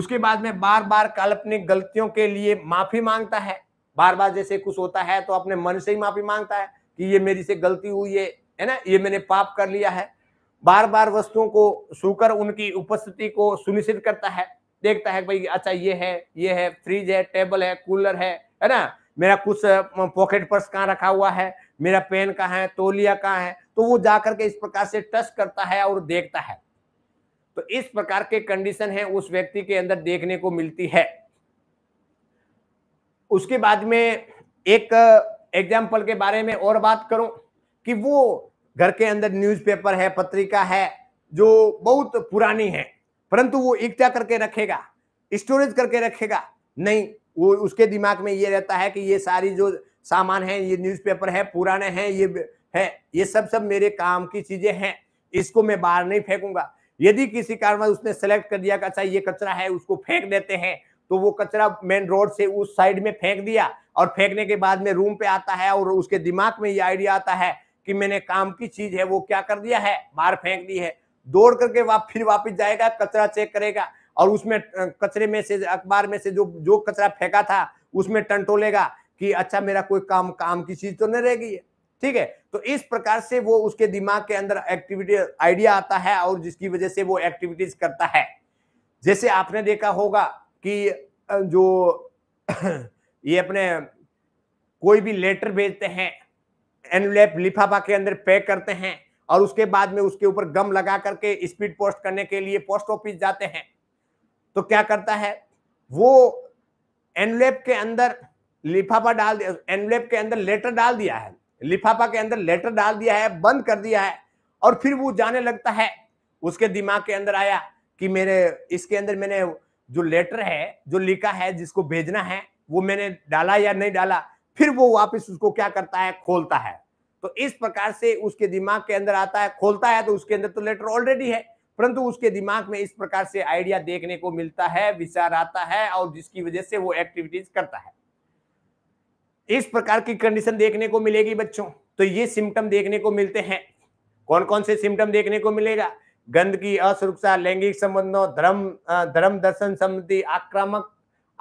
उसके बाद में बार बार काल्पनिक गलतियों के लिए माफी मांगता है बार बार जैसे कुछ होता है तो अपने मन से ही माफी मांगता है कि ये मेरी से गलती हुई है है ना ये मैंने पाप कर लिया है बार बार वस्तुओं को सूकर उनकी उपस्थिति को सुनिश्चित करता है देखता है भाई अच्छा ये है ये है फ्रिज है टेबल है कूलर है है ना मेरा कुछ पॉकेट पर्स कहाँ रखा हुआ है मेरा पेन कहाँ है तोलिया कहाँ है तो वो जाकर के इस प्रकार से टच करता है और देखता है तो इस प्रकार के कंडीशन है उस व्यक्ति के अंदर देखने को मिलती है उसके बाद में एक एग्जाम्पल के बारे में और बात करूं कि वो घर के अंदर न्यूज़पेपर है पत्रिका है जो बहुत पुरानी है परंतु वो इकट्ठा करके रखेगा स्टोरेज करके रखेगा नहीं वो उसके दिमाग में ये रहता है कि ये सारी जो सामान है ये न्यूज़पेपर है पुराने हैं ये है ये सब सब मेरे काम की चीजें हैं इसको मैं बाहर नहीं फेंकूंगा यदि किसी कारण उसने सेलेक्ट कर दिया अच्छा ये कचरा है उसको फेंक देते हैं तो वो कचरा मेन रोड से उस साइड में फेंक दिया और फेंकने के बाद में रूम पे आता है और उसके दिमाग में ये आइडिया आता है कि मैंने काम की चीज है वो क्या कर दिया है बाहर फेंक दी है दौड़ करके वाप फिर वापिस जाएगा कचरा चेक करेगा और उसमें कचरे में से अखबार में से जो जो कचरा फेंका था उसमें टंटोलेगा कि अच्छा मेरा कोई काम काम की चीज तो नहीं रह गई है ठीक है तो इस प्रकार से वो उसके दिमाग के अंदर एक्टिविटी आइडिया आता है और जिसकी वजह से वो एक्टिविटीज करता है जैसे आपने देखा होगा कि जो ये अपने कोई भी लेटर भेजते हैं एनलेप लिफाफा के अंदर पैक करते हैं और उसके बाद में उसके ऊपर गम लगा करके स्पीड पोस्ट करने के लिए पोस्ट ऑफिस जाते हैं तो क्या करता है वो एनलेप के अंदर लिफाफा डाल दिया एनलेप के अंदर लेटर डाल दिया है लिफाफा के अंदर लेटर डाल दिया है बंद कर दिया है और फिर वो जाने लगता है उसके दिमाग के अंदर आया कि मेरे इसके अंदर मैंने जो लेटर है जो लिखा है जिसको भेजना है वो मैंने डाला या नहीं डाला फिर वो वापस उसको क्या करता है खोलता है तो इस प्रकार से उसके दिमाग के अंदर आता है खोलता है तो उसके अंदर तो लेटर ऑलरेडी है परंतु उसके दिमाग में इस प्रकार से आइडिया देखने को मिलता है विचार आता है और जिसकी वजह से वो एक्टिविटीज करता है इस प्रकार की कंडीशन देखने को मिलेगी बच्चों तो ये सिम्टम देखने को मिलते हैं कौन कौन से सिम्टम देखने को मिलेगा गंदगी असुरक्षा लैंगिक संबंधों धर्म धर्म दर्शन संबंधी आक्रामक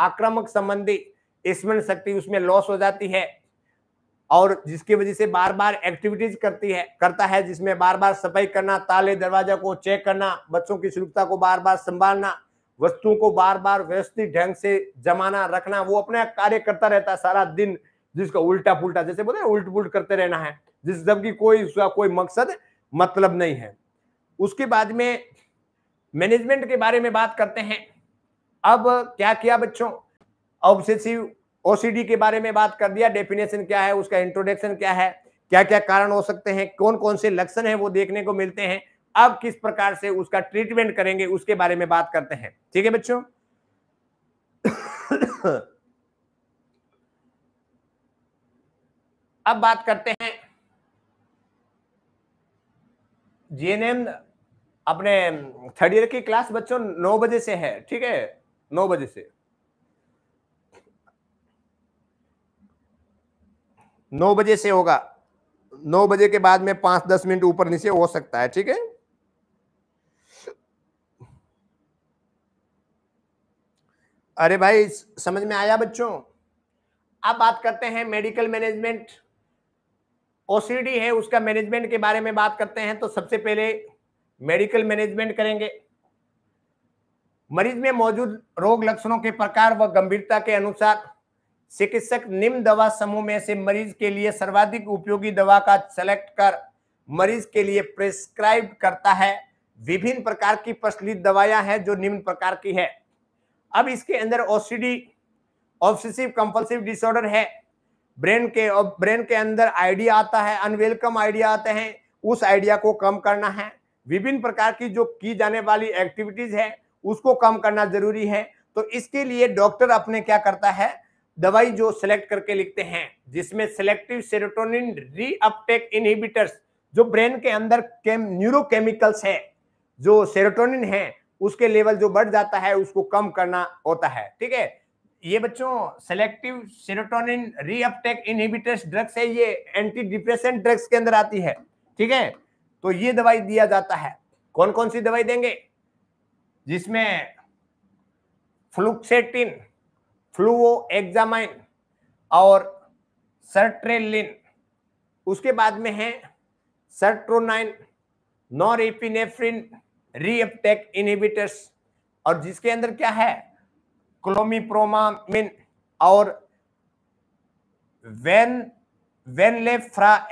आक्रामक संबंधी स्मरण शक्ति उसमें लॉस हो जाती है और जिसकी वजह से बार बार एक्टिविटीज करती है करता है जिसमें बार बार सफाई करना ताले दरवाजा को चेक करना बच्चों की सुरक्षा को बार बार संभालना वस्तुओं को बार बार व्यवस्थित ढंग से जमाना रखना वो अपना कार्य करता रहता है सारा दिन जिसका उल्टा पुल्टा जैसे बोले उल्ट पुल्ट करते रहना है जिस जबकि कोई उसका कोई मकसद मतलब नहीं है उसके बाद में मैनेजमेंट के बारे में बात करते हैं अब क्या किया बच्चों ऑब्सेसिव ओसीडी के बारे में बात कर दिया डेफिनेशन क्या है उसका इंट्रोडक्शन क्या है क्या क्या कारण हो सकते हैं कौन कौन से लक्षण है वो देखने को मिलते हैं अब किस प्रकार से उसका ट्रीटमेंट करेंगे उसके बारे में बात करते हैं ठीक है बच्चों अब बात करते हैं जीएनएम अपने थर्ड ईयर की क्लास बच्चों नौ बजे से है ठीक है नौ बजे से नौ बजे से होगा नौ बजे के बाद में पांच दस मिनट ऊपर नीचे हो सकता है ठीक है अरे भाई समझ में आया बच्चों अब बात करते हैं मेडिकल मैनेजमेंट ओसीडी है उसका मैनेजमेंट के बारे में बात करते हैं तो सबसे पहले मेडिकल मैनेजमेंट करेंगे मरीज में मौजूद रोग लक्षणों के प्रकार व गंभीरता के अनुसार चिकित्सक निम्न दवा समूह में से मरीज के लिए सर्वाधिक उपयोगी दवा का सेलेक्ट कर मरीज के लिए प्रेस्क्राइब करता है विभिन्न प्रकार की प्रचलित दवाया है जो निम्न प्रकार की है अब इसके अंदर ओसीडी ऑब्सेसिव कंपल्सिव डिसऑर्डर है ब्रेन के और ब्रेन के अंदर आइडिया आता है अनवेलकम आइडिया आते हैं उस आइडिया को कम करना है विभिन्न प्रकार की जो की जाने वाली एक्टिविटीज है उसको कम करना जरूरी है तो इसके लिए डॉक्टर अपने क्या करता है दवाई जो सिलेक्ट करके लिखते हैं जिसमें सिलेक्टिव सेरोटोनिन रीअपटेक इनहिबिटर्स जो ब्रेन के अंदर केम न्यूरोकेमिकल्स है जो सेरोटोनिन है उसके लेवल जो बढ़ जाता है उसको कम करना होता है ठीक है ये बच्चों selective serotonin reuptake inhibitors drugs है ये एंटी डिप्रेसेंट ड्रग्स के अंदर आती है ठीक है तो ये दवाई दिया जाता है कौन कौन सी दवाई देंगे जिसमें फ्लुक्सेटिन फ्लूओ एग्जामाइन और सर्ट्रेलिन उसके बाद में है serotonin norepinephrine reuptake inhibitors और जिसके अंदर क्या है क्लोमिप्रोमामिन और वेन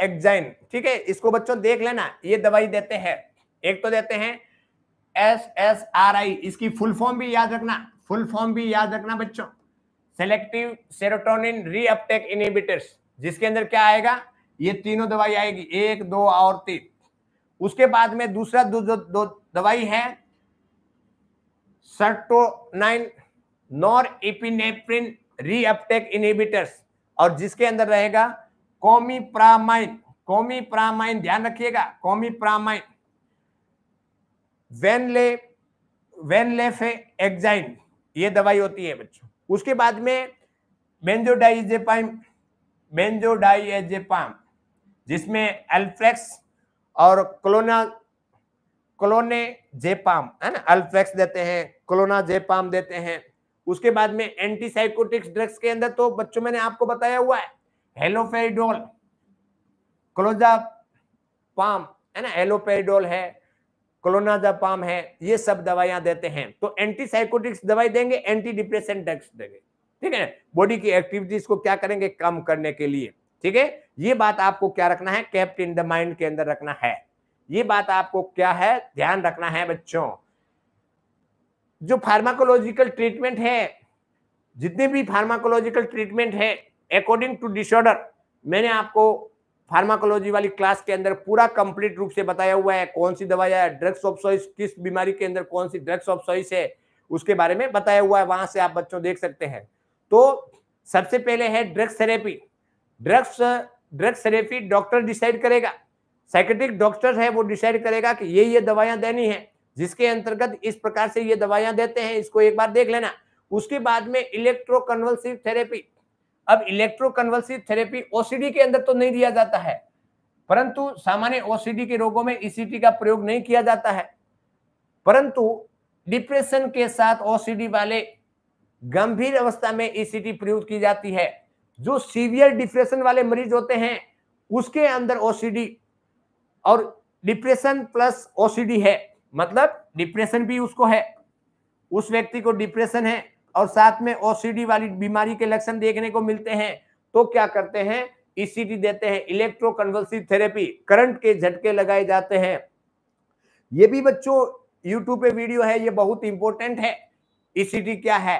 एक्जाइन ठीक है इसको बच्चों देख लेना ये दवाई देते हैं एक तो देते हैं एस एस आर आई इसकी फुल फॉर्म भी याद रखना फुल फॉर्म भी याद रखना बच्चों सेलेक्टिव सेरोटोनिन रीअपटेक इनिबिटर्स जिसके अंदर क्या आएगा ये तीनों दवाई आएगी एक दो और तीन उसके बाद में दूसरा दो, दो, दो दवाई है serotonin norepinephrine reuptake inhibitors और जिसके अंदर रहेगा कॉमी प्रामाइन कॉमी प्रामाइन ध्यान रखिएगा कॉमी प्रामाइन वेनले वेनलेफे एक्जाइन ये दवाई होती है बच्चों उसके बाद में बेंजोडाइजेपाइम बेंजोडाइजेपाम जिसमें अल्फ्लेक्स और क्लोना क्लोने जेपाम है ना अल्फ्लेक्स देते हैं क्लोना जेपाम देते हैं उसके बाद में एंटीसाइकोटिक्स ड्रग्स के अंदर तो बच्चों मैंने आपको बताया हुआ है हेलोफेरिडोल पाम है ना एलोपेरिडोल है पाम है ये सब दवाइयां देते हैं तो एंटीसाइकोटिक्स दवाई देंगे एंटी डिप्रेशन ड्रग्स देंगे ठीक है बॉडी की एक्टिविटीज को क्या करेंगे कम करने के लिए ठीक है ये बात आपको क्या रखना है कैप्ट इन द माइंड के अंदर रखना है ये बात आपको क्या है ध्यान रखना है बच्चों जो फार्माकोलॉजिकल ट्रीटमेंट है जितने भी फार्माकोलॉजिकल ट्रीटमेंट है अकॉर्डिंग टू डिसऑर्डर मैंने आपको फार्माकोलॉजी वाली क्लास के अंदर पूरा कंप्लीट रूप से बताया हुआ है कौन सी दवाई है ड्रग्स ऑफ चॉइस किस बीमारी के अंदर कौन सी ड्रग्स ऑफ चॉइस है उसके बारे में बताया हुआ है वहां से आप बच्चों देख सकते हैं तो सबसे पहले है drugs therapy drugs drugs therapy doctor decide करेगा साइकेट्रिक डॉक्टर है वो डिसाइड करेगा कि ये ये दवाइयां देनी है जिसके अंतर्गत इस प्रकार से ये दवाइयां देते हैं इसको एक बार देख लेना उसके बाद में इलेक्ट्रोकन्वल्सिव थेरेपी अब इलेक्ट्रोकन्वल्सिव थेरेपी ओसीडी के अंदर तो नहीं दिया जाता है परंतु सामान्य ओसीडी के रोगों में ईसीटी e का प्रयोग नहीं किया जाता है परंतु डिप्रेशन के साथ ओसीडी वाले गंभीर अवस्था में ईसीटी e प्रयोग की जाती है जो सीवियर डिप्रेशन वाले मरीज होते हैं उसके अंदर ओसीडी और डिप्रेशन प्लस ओसीडी है मतलब डिप्रेशन भी उसको है उस व्यक्ति को डिप्रेशन है और साथ में ओसीडी वाली बीमारी के लक्षण देखने को मिलते हैं तो क्या करते हैं ईसीडी e देते हैं इलेक्ट्रोकन्वल्सिव थेरेपी करंट के झटके लगाए जाते हैं ये भी बच्चों यूट्यूब पे वीडियो है ये बहुत इंपॉर्टेंट है ईसीडी e क्या है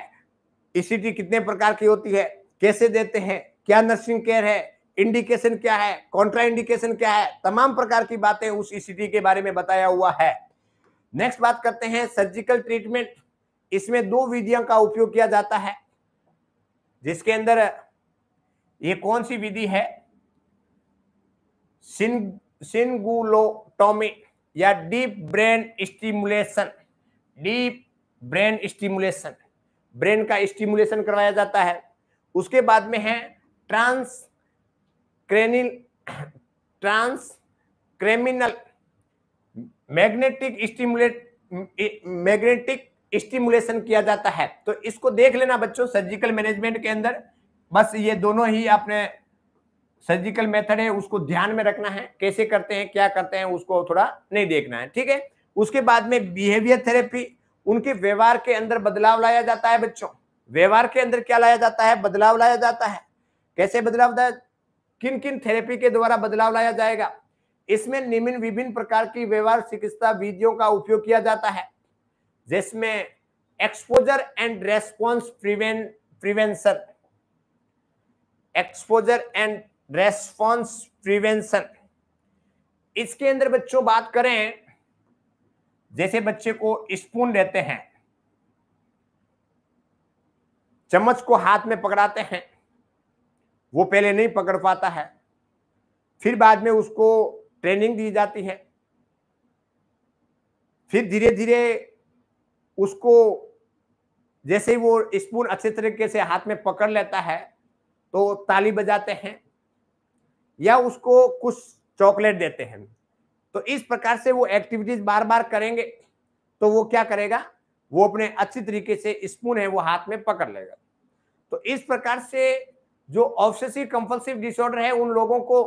ईसीडी e कितने प्रकार की होती है कैसे देते हैं क्या नर्सिंग केयर है इंडिकेशन क्या है कॉन्ट्रा इंडिकेशन क्या है तमाम प्रकार की बातें उस ईसीडी के बारे में बताया हुआ है नेक्स्ट बात करते हैं सर्जिकल ट्रीटमेंट इसमें दो विधियों का उपयोग किया जाता है जिसके अंदर ये कौन सी विधि है सिन या deep brain stimulation deep brain stimulation brain का स्टिमुलेशन करवाया जाता है उसके बाद में है transcranial transcranial magnetic stimulate magnetic stimulation किया जाता है तो इसको देख लेना बच्चों सर्जिकल मैनेजमेंट के अंदर बस ये दोनों ही आपने सर्जिकल मेथड है उसको ध्यान में रखना है कैसे करते हैं क्या करते हैं उसको थोड़ा नहीं देखना है ठीक है उसके बाद में बिहेवियर थेरेपी उनके व्यवहार के अंदर बदलाव लाया जाता है बच्चों व्यवहार के अंदर क्या लाया जाता है बदलाव लाया जाता है कैसे बदलाव किन किन थेरेपी के द्वारा बदलाव लाया जाएगा इसमें निम्न विभिन्न प्रकार की व्यवहार चिकित्सा विधियों का उपयोग किया जाता है जिसमें एक्सपोजर एंड रेस्पॉन्स प्रिवें prevention exposure and response prevention इसके अंदर बच्चों बात करें जैसे बच्चे को स्पून देते हैं चम्मच को हाथ में पकड़ाते हैं वो पहले नहीं पकड़ पाता है फिर बाद में उसको ट्रेनिंग दी जाती है फिर धीरे धीरे उसको जैसे ही वो स्पून अच्छे तरीके से हाथ में पकड़ लेता है तो ताली बजाते हैं या उसको कुछ चॉकलेट देते हैं तो इस प्रकार से वो एक्टिविटीज बार बार करेंगे तो वो क्या करेगा वो अपने अच्छी तरीके से स्पून है वो हाथ में पकड़ लेगा तो इस प्रकार से जो ऑब्सेसिव कंपल्सिव डिसऑर्डर है उन लोगों को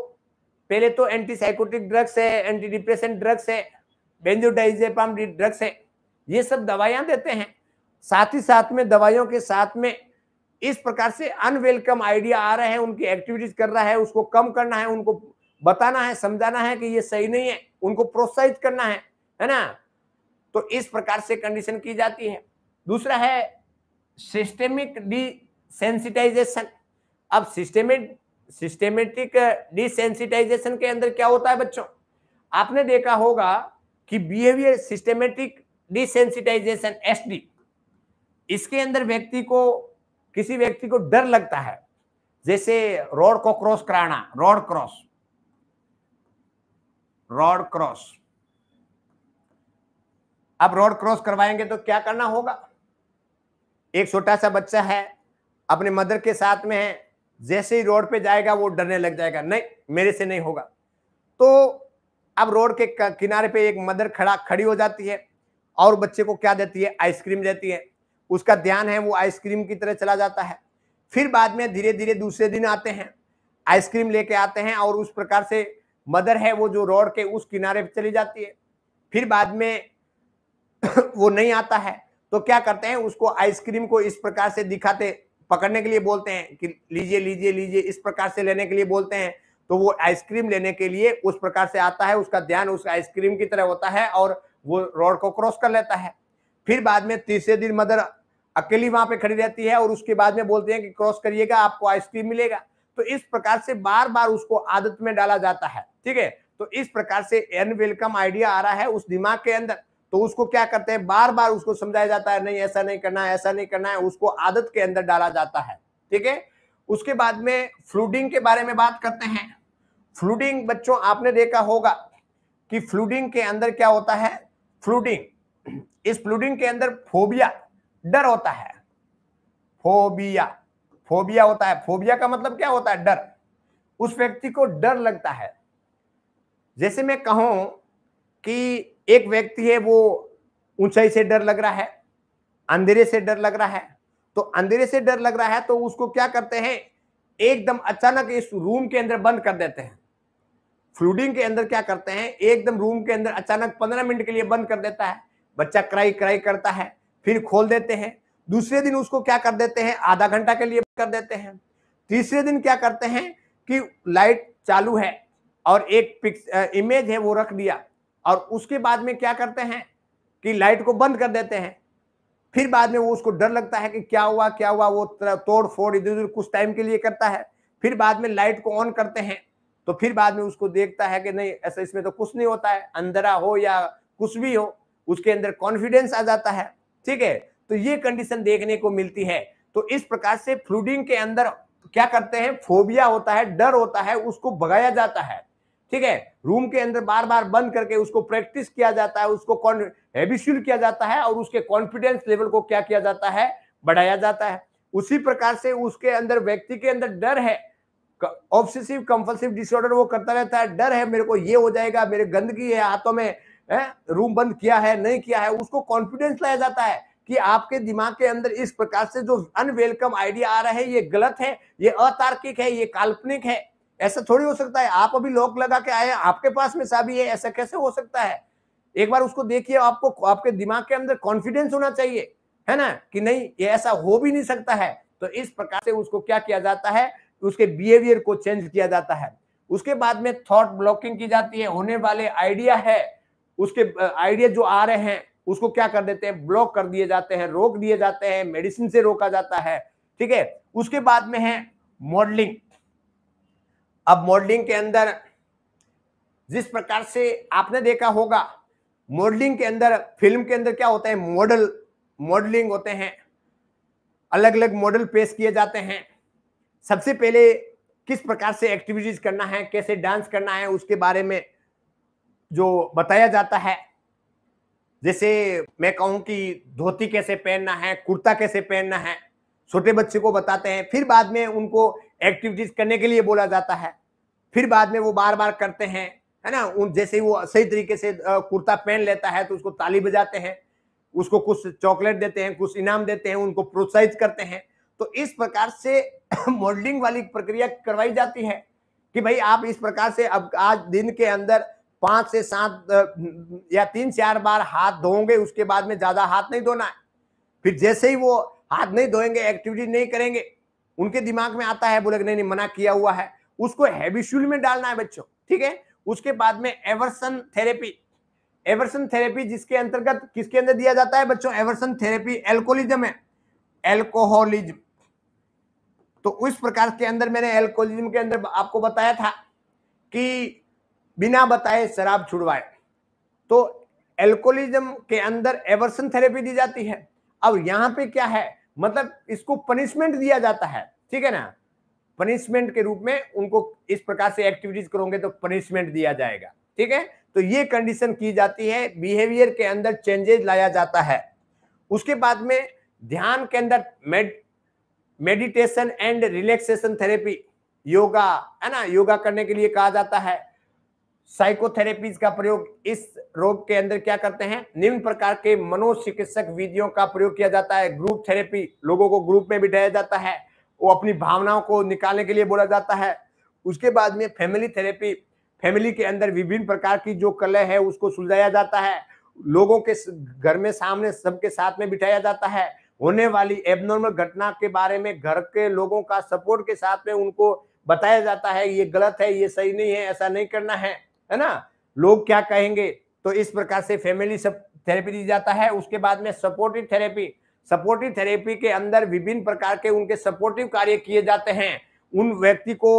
पहले तो एंटीसाइकोटिक ड्रग्स है एंटी डिप्रेशन ड्रग्स है बेंजोडाइजेपाम ड्रग्स है ये सब दवाइयां देते हैं साथ ही साथ में दवाइयों के साथ में इस प्रकार से अनवेलकम आइडिया आ रहे हैं उनकी एक्टिविटीज कर रहा है उसको कम करना है उनको बताना है समझाना है कि ये सही नहीं है उनको प्रोत्साहित करना है है ना तो इस प्रकार से कंडीशन की जाती है दूसरा है सिस्टेमिक डिसेंसिटाइजेशन अब सिस्टेमिक सिस्टेमेटिक डिसेंसिटाइजेशन uh, के अंदर क्या होता है बच्चों आपने देखा होगा कि बिहेवियर सिस्टेमेटिक डिसेंसिटाइजेशन एस इसके अंदर व्यक्ति को किसी व्यक्ति को डर लगता है जैसे रोड को क्रॉस कराना रोड क्रॉस रोड क्रॉस अब रोड क्रॉस करवाएंगे तो क्या करना होगा एक छोटा सा बच्चा है अपने मदर के साथ में है जैसे ही रोड पे जाएगा वो डरने लग जाएगा नहीं मेरे से नहीं होगा तो अब रोड के किनारे पे एक मदर खड़ा खड़ी हो जाती है और बच्चे को क्या देती है आइसक्रीम देती है उसका ध्यान है वो आइसक्रीम की तरह चला जाता है फिर बाद में धीरे धीरे दूसरे दिन आते हैं आइसक्रीम लेके आते हैं और उस प्रकार से मदर है वो जो रोड के उस किनारे पर चली जाती है फिर बाद में वो नहीं आता है तो क्या करते हैं उसको आइसक्रीम को इस प्रकार से दिखाते पकड़ने के लिए बोलते हैं कि लीजिए लीजिए लीजिए इस प्रकार से लेने के लिए बोलते हैं तो वो आइसक्रीम लेने के लिए उस प्रकार से आता है उसका ध्यान उस आइसक्रीम की तरह होता है और वो रोड को क्रॉस कर लेता है फिर बाद में तीसरे दिन मदर अकेली वहां पे खड़ी रहती है और उसके बाद में बोलते हैं कि क्रॉस करिएगा आपको आइसक्रीम मिलेगा तो इस प्रकार से बार बार उसको आदत में डाला जाता है ठीक है तो इस प्रकार से अनवेलकम आइडिया आ रहा है उस दिमाग के अंदर तो उसको क्या करते हैं बार बार उसको समझाया जाता है नहीं ऐसा नहीं करना है ऐसा नहीं करना है उसको आदत के अंदर डाला जाता है ठीक है उसके बाद में फ्लूडिंग के बारे में बात करते हैं फ्लूडिंग बच्चों आपने देखा होगा कि फ्लूडिंग के अंदर क्या होता है फ्लूडिंग इस फ्लूडिंग के अंदर फोबिया डर होता है फोबिया फोबिया होता है फोबिया का मतलब क्या होता है डर उस व्यक्ति को डर लगता है जैसे मैं कहूं कि एक व्यक्ति है वो ऊंचाई से डर लग रहा है अंधेरे से डर लग रहा है तो अंधेरे से डर लग रहा है तो उसको क्या करते हैं एकदम अचानक इस रूम के अंदर बंद कर देते हैं फ्लूडिंग के अंदर क्या करते हैं एकदम रूम के अंदर अचानक पंद्रह मिनट के लिए बंद कर देता है बच्चा क्राई क्राई करता है फिर खोल देते हैं दूसरे दिन उसको क्या कर देते हैं आधा घंटा के लिए कर देते हैं तीसरे दिन क्या करते हैं कि लाइट चालू है और एक पिक्स इमेज है वो रख दिया और उसके बाद में क्या करते हैं कि लाइट को बंद कर देते हैं फिर बाद में वो उसको डर लगता है कि क्या हुआ क्या हुआ वो तोड़ फोड़ इधर उधर कुछ टाइम के लिए करता है फिर बाद में लाइट को ऑन करते हैं तो फिर बाद में उसको देखता है कि नहीं ऐसा इसमें तो कुछ नहीं होता है अंधेरा हो या कुछ भी हो उसके अंदर कॉन्फिडेंस आ जाता है ठीक है तो ये कंडीशन देखने को मिलती है तो इस प्रकार से फ्लूडिंग के अंदर क्या करते हैं फोबिया होता है डर होता है उसको भगाया जाता है ठीक है रूम के अंदर बार बार बंद करके उसको प्रैक्टिस किया जाता है उसको हैबिशुअल किया जाता है और उसके कॉन्फिडेंस लेवल को क्या किया जाता है बढ़ाया जाता है उसी प्रकार से उसके अंदर व्यक्ति के अंदर डर है ऑब्सेसिव कंपल्सिव डिसऑर्डर वो करता रहता है डर है मेरे को ये हो जाएगा मेरे गंदगी है हाथों में है रूम बंद किया है नहीं किया है उसको कॉन्फिडेंस लाया जाता है कि आपके दिमाग के अंदर इस प्रकार से जो अनवेलकम आइडिया आ रहा है ये गलत है ये अतार्किक है ये काल्पनिक है ऐसा थोड़ी हो सकता है आप अभी लॉक लगा के आए आपके पास में चाबी है ऐसा कैसे हो सकता है एक बार उसको देखिए आपको आपके दिमाग के अंदर कॉन्फिडेंस होना चाहिए है ना कि नहीं ये ऐसा हो भी नहीं सकता है तो इस प्रकार से उसको क्या किया जाता है उसके बिहेवियर को चेंज किया जाता है उसके बाद में थॉट ब्लॉकिंग की जाती है होने वाले आइडिया है उसके आइडिया जो आ रहे हैं उसको क्या कर देते हैं ब्लॉक कर दिए जाते हैं रोक दिए जाते हैं मेडिसिन से रोका जाता है ठीक है उसके बाद में है मॉडलिंग अब मॉडलिंग के अंदर जिस प्रकार से आपने देखा होगा मॉडलिंग के अंदर फिल्म के अंदर क्या होता है मॉडल मॉडलिंग होते हैं अलग अलग मॉडल पेश किए जाते हैं सबसे पहले किस प्रकार से एक्टिविटीज करना है कैसे डांस करना है उसके बारे में जो बताया जाता है जैसे मैं कहूं कि धोती कैसे पहनना है कुर्ता कैसे पहनना है छोटे बच्चे को बताते हैं फिर बाद में उनको एक्टिविटीज करने के लिए बोला जाता है फिर बाद में वो बार बार करते हैं है ना उन जैसे ही वो सही तरीके से कुर्ता पहन लेता है तो उसको ताली बजाते हैं उसको कुछ चॉकलेट देते हैं कुछ इनाम देते हैं उनको प्रोत्साहित करते हैं तो इस प्रकार से मॉडलिंग वाली प्रक्रिया करवाई जाती है कि भाई आप इस प्रकार से अब आज दिन के अंदर पांच से सात या तीन चार बार हाथ धोएंगे उसके बाद में ज्यादा हाथ नहीं धोना है फिर जैसे ही वो हाथ नहीं धोएंगे एक्टिविटी नहीं करेंगे उनके दिमाग में आता है बोले नहीं नहीं मना किया हुआ है उसको हैबिशुअल में डालना है बच्चों ठीक है उसके बाद में एवर्सन थेरेपी एवर्सन थेरेपी जिसके अंतर्गत किसके अंदर दिया जाता है बच्चों एवर्सन थेरेपी एल्कोलिज्म है एल्कोहोलिज्म तो उस प्रकार के अंदर मैंने एल्कोलिज्म के अंदर आपको बताया था कि बिना बताए शराब छुड़वाए तो एल्कोलिज्म के अंदर एवर्सन थेरेपी दी जाती है अब यहां पे क्या है मतलब इसको पनिशमेंट दिया जाता है ठीक है ना पनिशमेंट के रूप में उनको इस प्रकार से एक्टिविटीज करोगे तो पनिशमेंट दिया जाएगा ठीक है तो ये कंडीशन की जाती है बिहेवियर के अंदर चेंजेज लाया जाता है उसके बाद में ध्यान के अंदर मेड meditation and relaxation therapy yoga है ना योगा करने के लिए कहा जाता है साइकोथेरेपीज का प्रयोग इस रोग के अंदर क्या करते हैं निम्न प्रकार के मनोचिकित्सक विधियों का प्रयोग किया जाता है ग्रुप थेरेपी लोगों को ग्रुप में बिठाया जाता है वो अपनी भावनाओं को निकालने के लिए बोला जाता है उसके बाद में फैमिली थेरेपी फैमिली के अंदर विभिन्न प्रकार की जो कलह है उसको सुलझाया जाता है लोगों के घर में सामने सबके साथ में बिठाया जाता है होने वाली एबनॉर्मल घटना के बारे में घर के लोगों का सपोर्ट के साथ में उनको बताया जाता है ये गलत है ये सही नहीं है ऐसा नहीं करना है है ना लोग क्या कहेंगे तो इस प्रकार से फैमिली सब थेरेपी दी जाता है उसके बाद में सपोर्टिव थेरेपी सपोर्टिव थेरेपी के अंदर विभिन्न प्रकार के उनके सपोर्टिव कार्य किए जाते हैं उन व्यक्ति को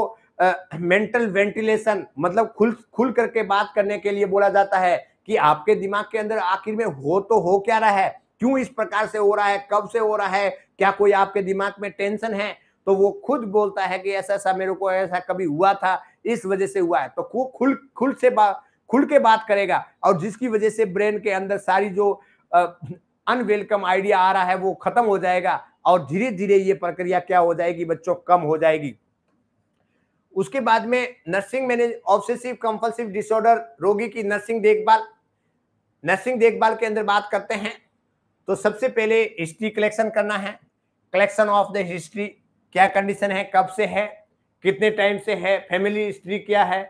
मेंटल uh, वेंटिलेशन मतलब खुल खुल करके बात करने के लिए बोला जाता है कि आपके दिमाग के अंदर आखिर में हो तो हो क्या रहा है क्यों इस प्रकार से हो रहा है कब से हो रहा है क्या कोई आपके दिमाग में टेंशन है तो वो खुद बोलता है कि ऐसा ऐसा मेरे को ऐसा कभी हुआ था इस वजह से हुआ है तो वो खुल खुल से बात खुल के बात करेगा और जिसकी वजह से ब्रेन के अंदर सारी जो uh, अनवेलकम आइडिया आ रहा है वो खत्म हो जाएगा और धीरे धीरे ये प्रक्रिया क्या हो जाएगी बच्चों कम हो जाएगी उसके बाद में nursing manage obsessive compulsive disorder रोगी की नर्सिंग देखभाल नर्सिंग देखभाल के अंदर बात करते हैं तो सबसे पहले हिस्ट्री कलेक्शन करना है कलेक्शन ऑफ द हिस्ट्री क्या कंडीशन है कब से है कितने टाइम से है फैमिली हिस्ट्री क्या है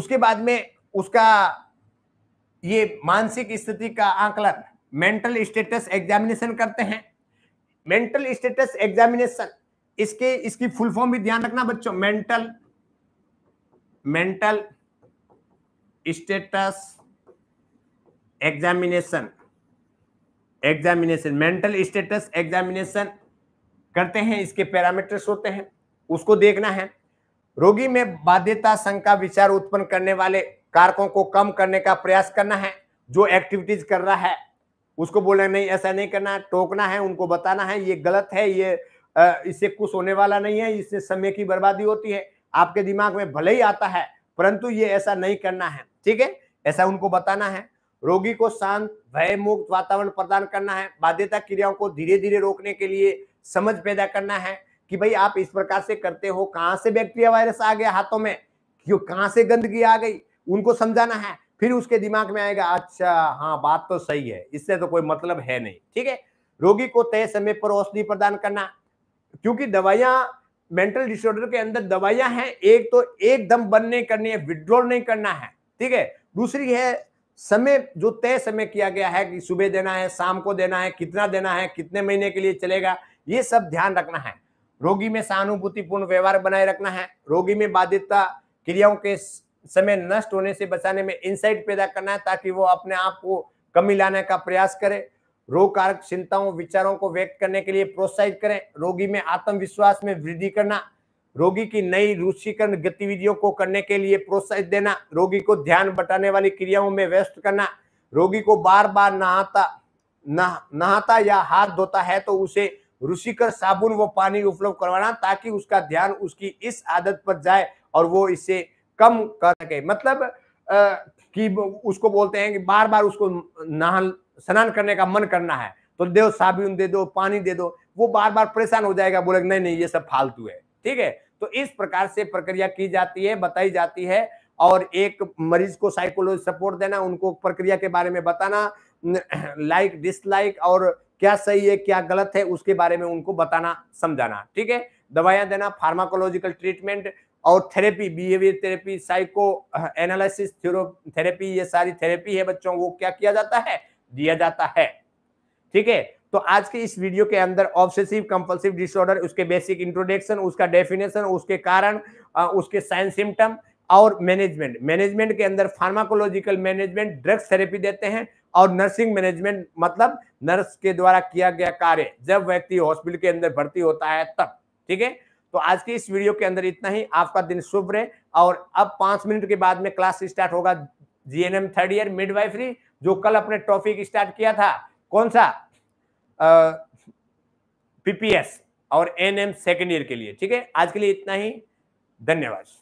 उसके बाद में उसका ये मानसिक स्थिति का आंकलन मेंटल स्टेटस एग्जामिनेशन करते हैं मेंटल स्टेटस एग्जामिनेशन इसके इसकी फुल फॉर्म भी ध्यान रखना बच्चों mental mental status examination examination mental status examination करते हैं इसके पैरामीटर्स होते हैं उसको देखना है रोगी में बाध्यता शंका विचार उत्पन्न करने वाले कारकों को कम करने का प्रयास करना है जो एक्टिविटीज कर रहा है उसको बोले नहीं ऐसा नहीं करना टोकना है उनको बताना है ये गलत है ये इससे कुछ होने वाला नहीं है इससे समय की बर्बादी होती है आपके दिमाग में भले ही आता है परंतु ये ऐसा नहीं करना है ठीक है ऐसा उनको बताना है रोगी को शांत भय मुक्त वातावरण प्रदान करना है बाध्यता क्रियाओं को धीरे धीरे रोकने के लिए समझ पैदा करना है कि भाई आप इस प्रकार से करते हो कहाँ से बैक्टीरिया वायरस आ गया हाथों में क्यों कहां से गंदगी आ गई उनको समझाना है फिर उसके दिमाग में आएगा अच्छा हाँ बात तो सही है इससे तो कोई मतलब है नहीं ठीक है रोगी को तय समय पर औषधि प्रदान करना क्योंकि दवाइयाँ मेंटल डिसऑर्डर के अंदर दवाइयां हैं एक तो एकदम बंद नहीं करनी है विड्रॉल नहीं करना है ठीक है दूसरी है समय जो तय समय किया गया है कि सुबह देना है शाम को देना है कितना देना है कितने महीने के लिए चलेगा ये सब ध्यान रखना है रोगी में सहानुभूतिपूर्ण व्यवहार बनाए रखना है रोगी में बाधितता क्रियाओं के समय नष्ट होने से बचाने में इंसाइट पैदा करना है ताकि वो अपने आप को कमी लाने का प्रयास करे रोग कारक चिंताओं विचारों को व्यक्त करने के लिए प्रोत्साहित करें रोगी में आत्मविश्वास में वृद्धि करना रोगी की नई रुचिकरण गतिविधियों को करने के लिए प्रोत्साहित देना रोगी को ध्यान बटाने वाली क्रियाओं में व्यस्त करना रोगी को बार बार नहाता नह, नहाता या हाथ धोता है तो उसे रुचिकर साबुन व पानी उपलब्ध करवाना ताकि उसका ध्यान उसकी इस आदत पर जाए और वो इसे कम कर सके मतलब कि उसको बोलते हैं कि बार बार उसको नहान स्नान करने का मन करना है तो दे साबुन दे दो पानी दे दो वो बार बार परेशान हो जाएगा बोलेगा नहीं नहीं ये सब फालतू है ठीक है तो इस प्रकार से प्रक्रिया की जाती है बताई जाती है और एक मरीज को साइकोलॉजी सपोर्ट देना उनको प्रक्रिया के बारे में बताना लाइक डिसलाइक और क्या सही है क्या गलत है उसके बारे में उनको बताना समझाना ठीक है दवाइयां देना फार्माकोलॉजिकल ट्रीटमेंट और therapy behaviour therapy psycho analysis therapy ये सारी थेरेपी है बच्चों वो क्या किया जाता है दिया जाता है ठीक है तो आज के इस वीडियो के अंदर ऑब्सेसिव कंपल्सिव डिसऑर्डर उसके बेसिक इंट्रोडक्शन उसका डेफिनेशन उसके कारण uh, उसके साइन सिम्टम और मैनेजमेंट मैनेजमेंट के अंदर फार्माकोलॉजिकल मैनेजमेंट ड्रग्स थेरेपी देते हैं और नर्सिंग मैनेजमेंट मतलब नर्स के द्वारा किया गया कार्य जब व्यक्ति हॉस्पिटल के अंदर भर्ती होता है तब ठीक है तो आज की इस वीडियो के अंदर इतना ही आपका दिन शुभ रहे और अब पांच मिनट के बाद में क्लास स्टार्ट होगा जीएनएम थर्ड ईयर मिडवाइफरी जो कल अपने टॉपिक स्टार्ट किया था कौन सा पीपीएस और एनएम सेकेंड ईयर के लिए ठीक है आज के लिए इतना ही धन्यवाद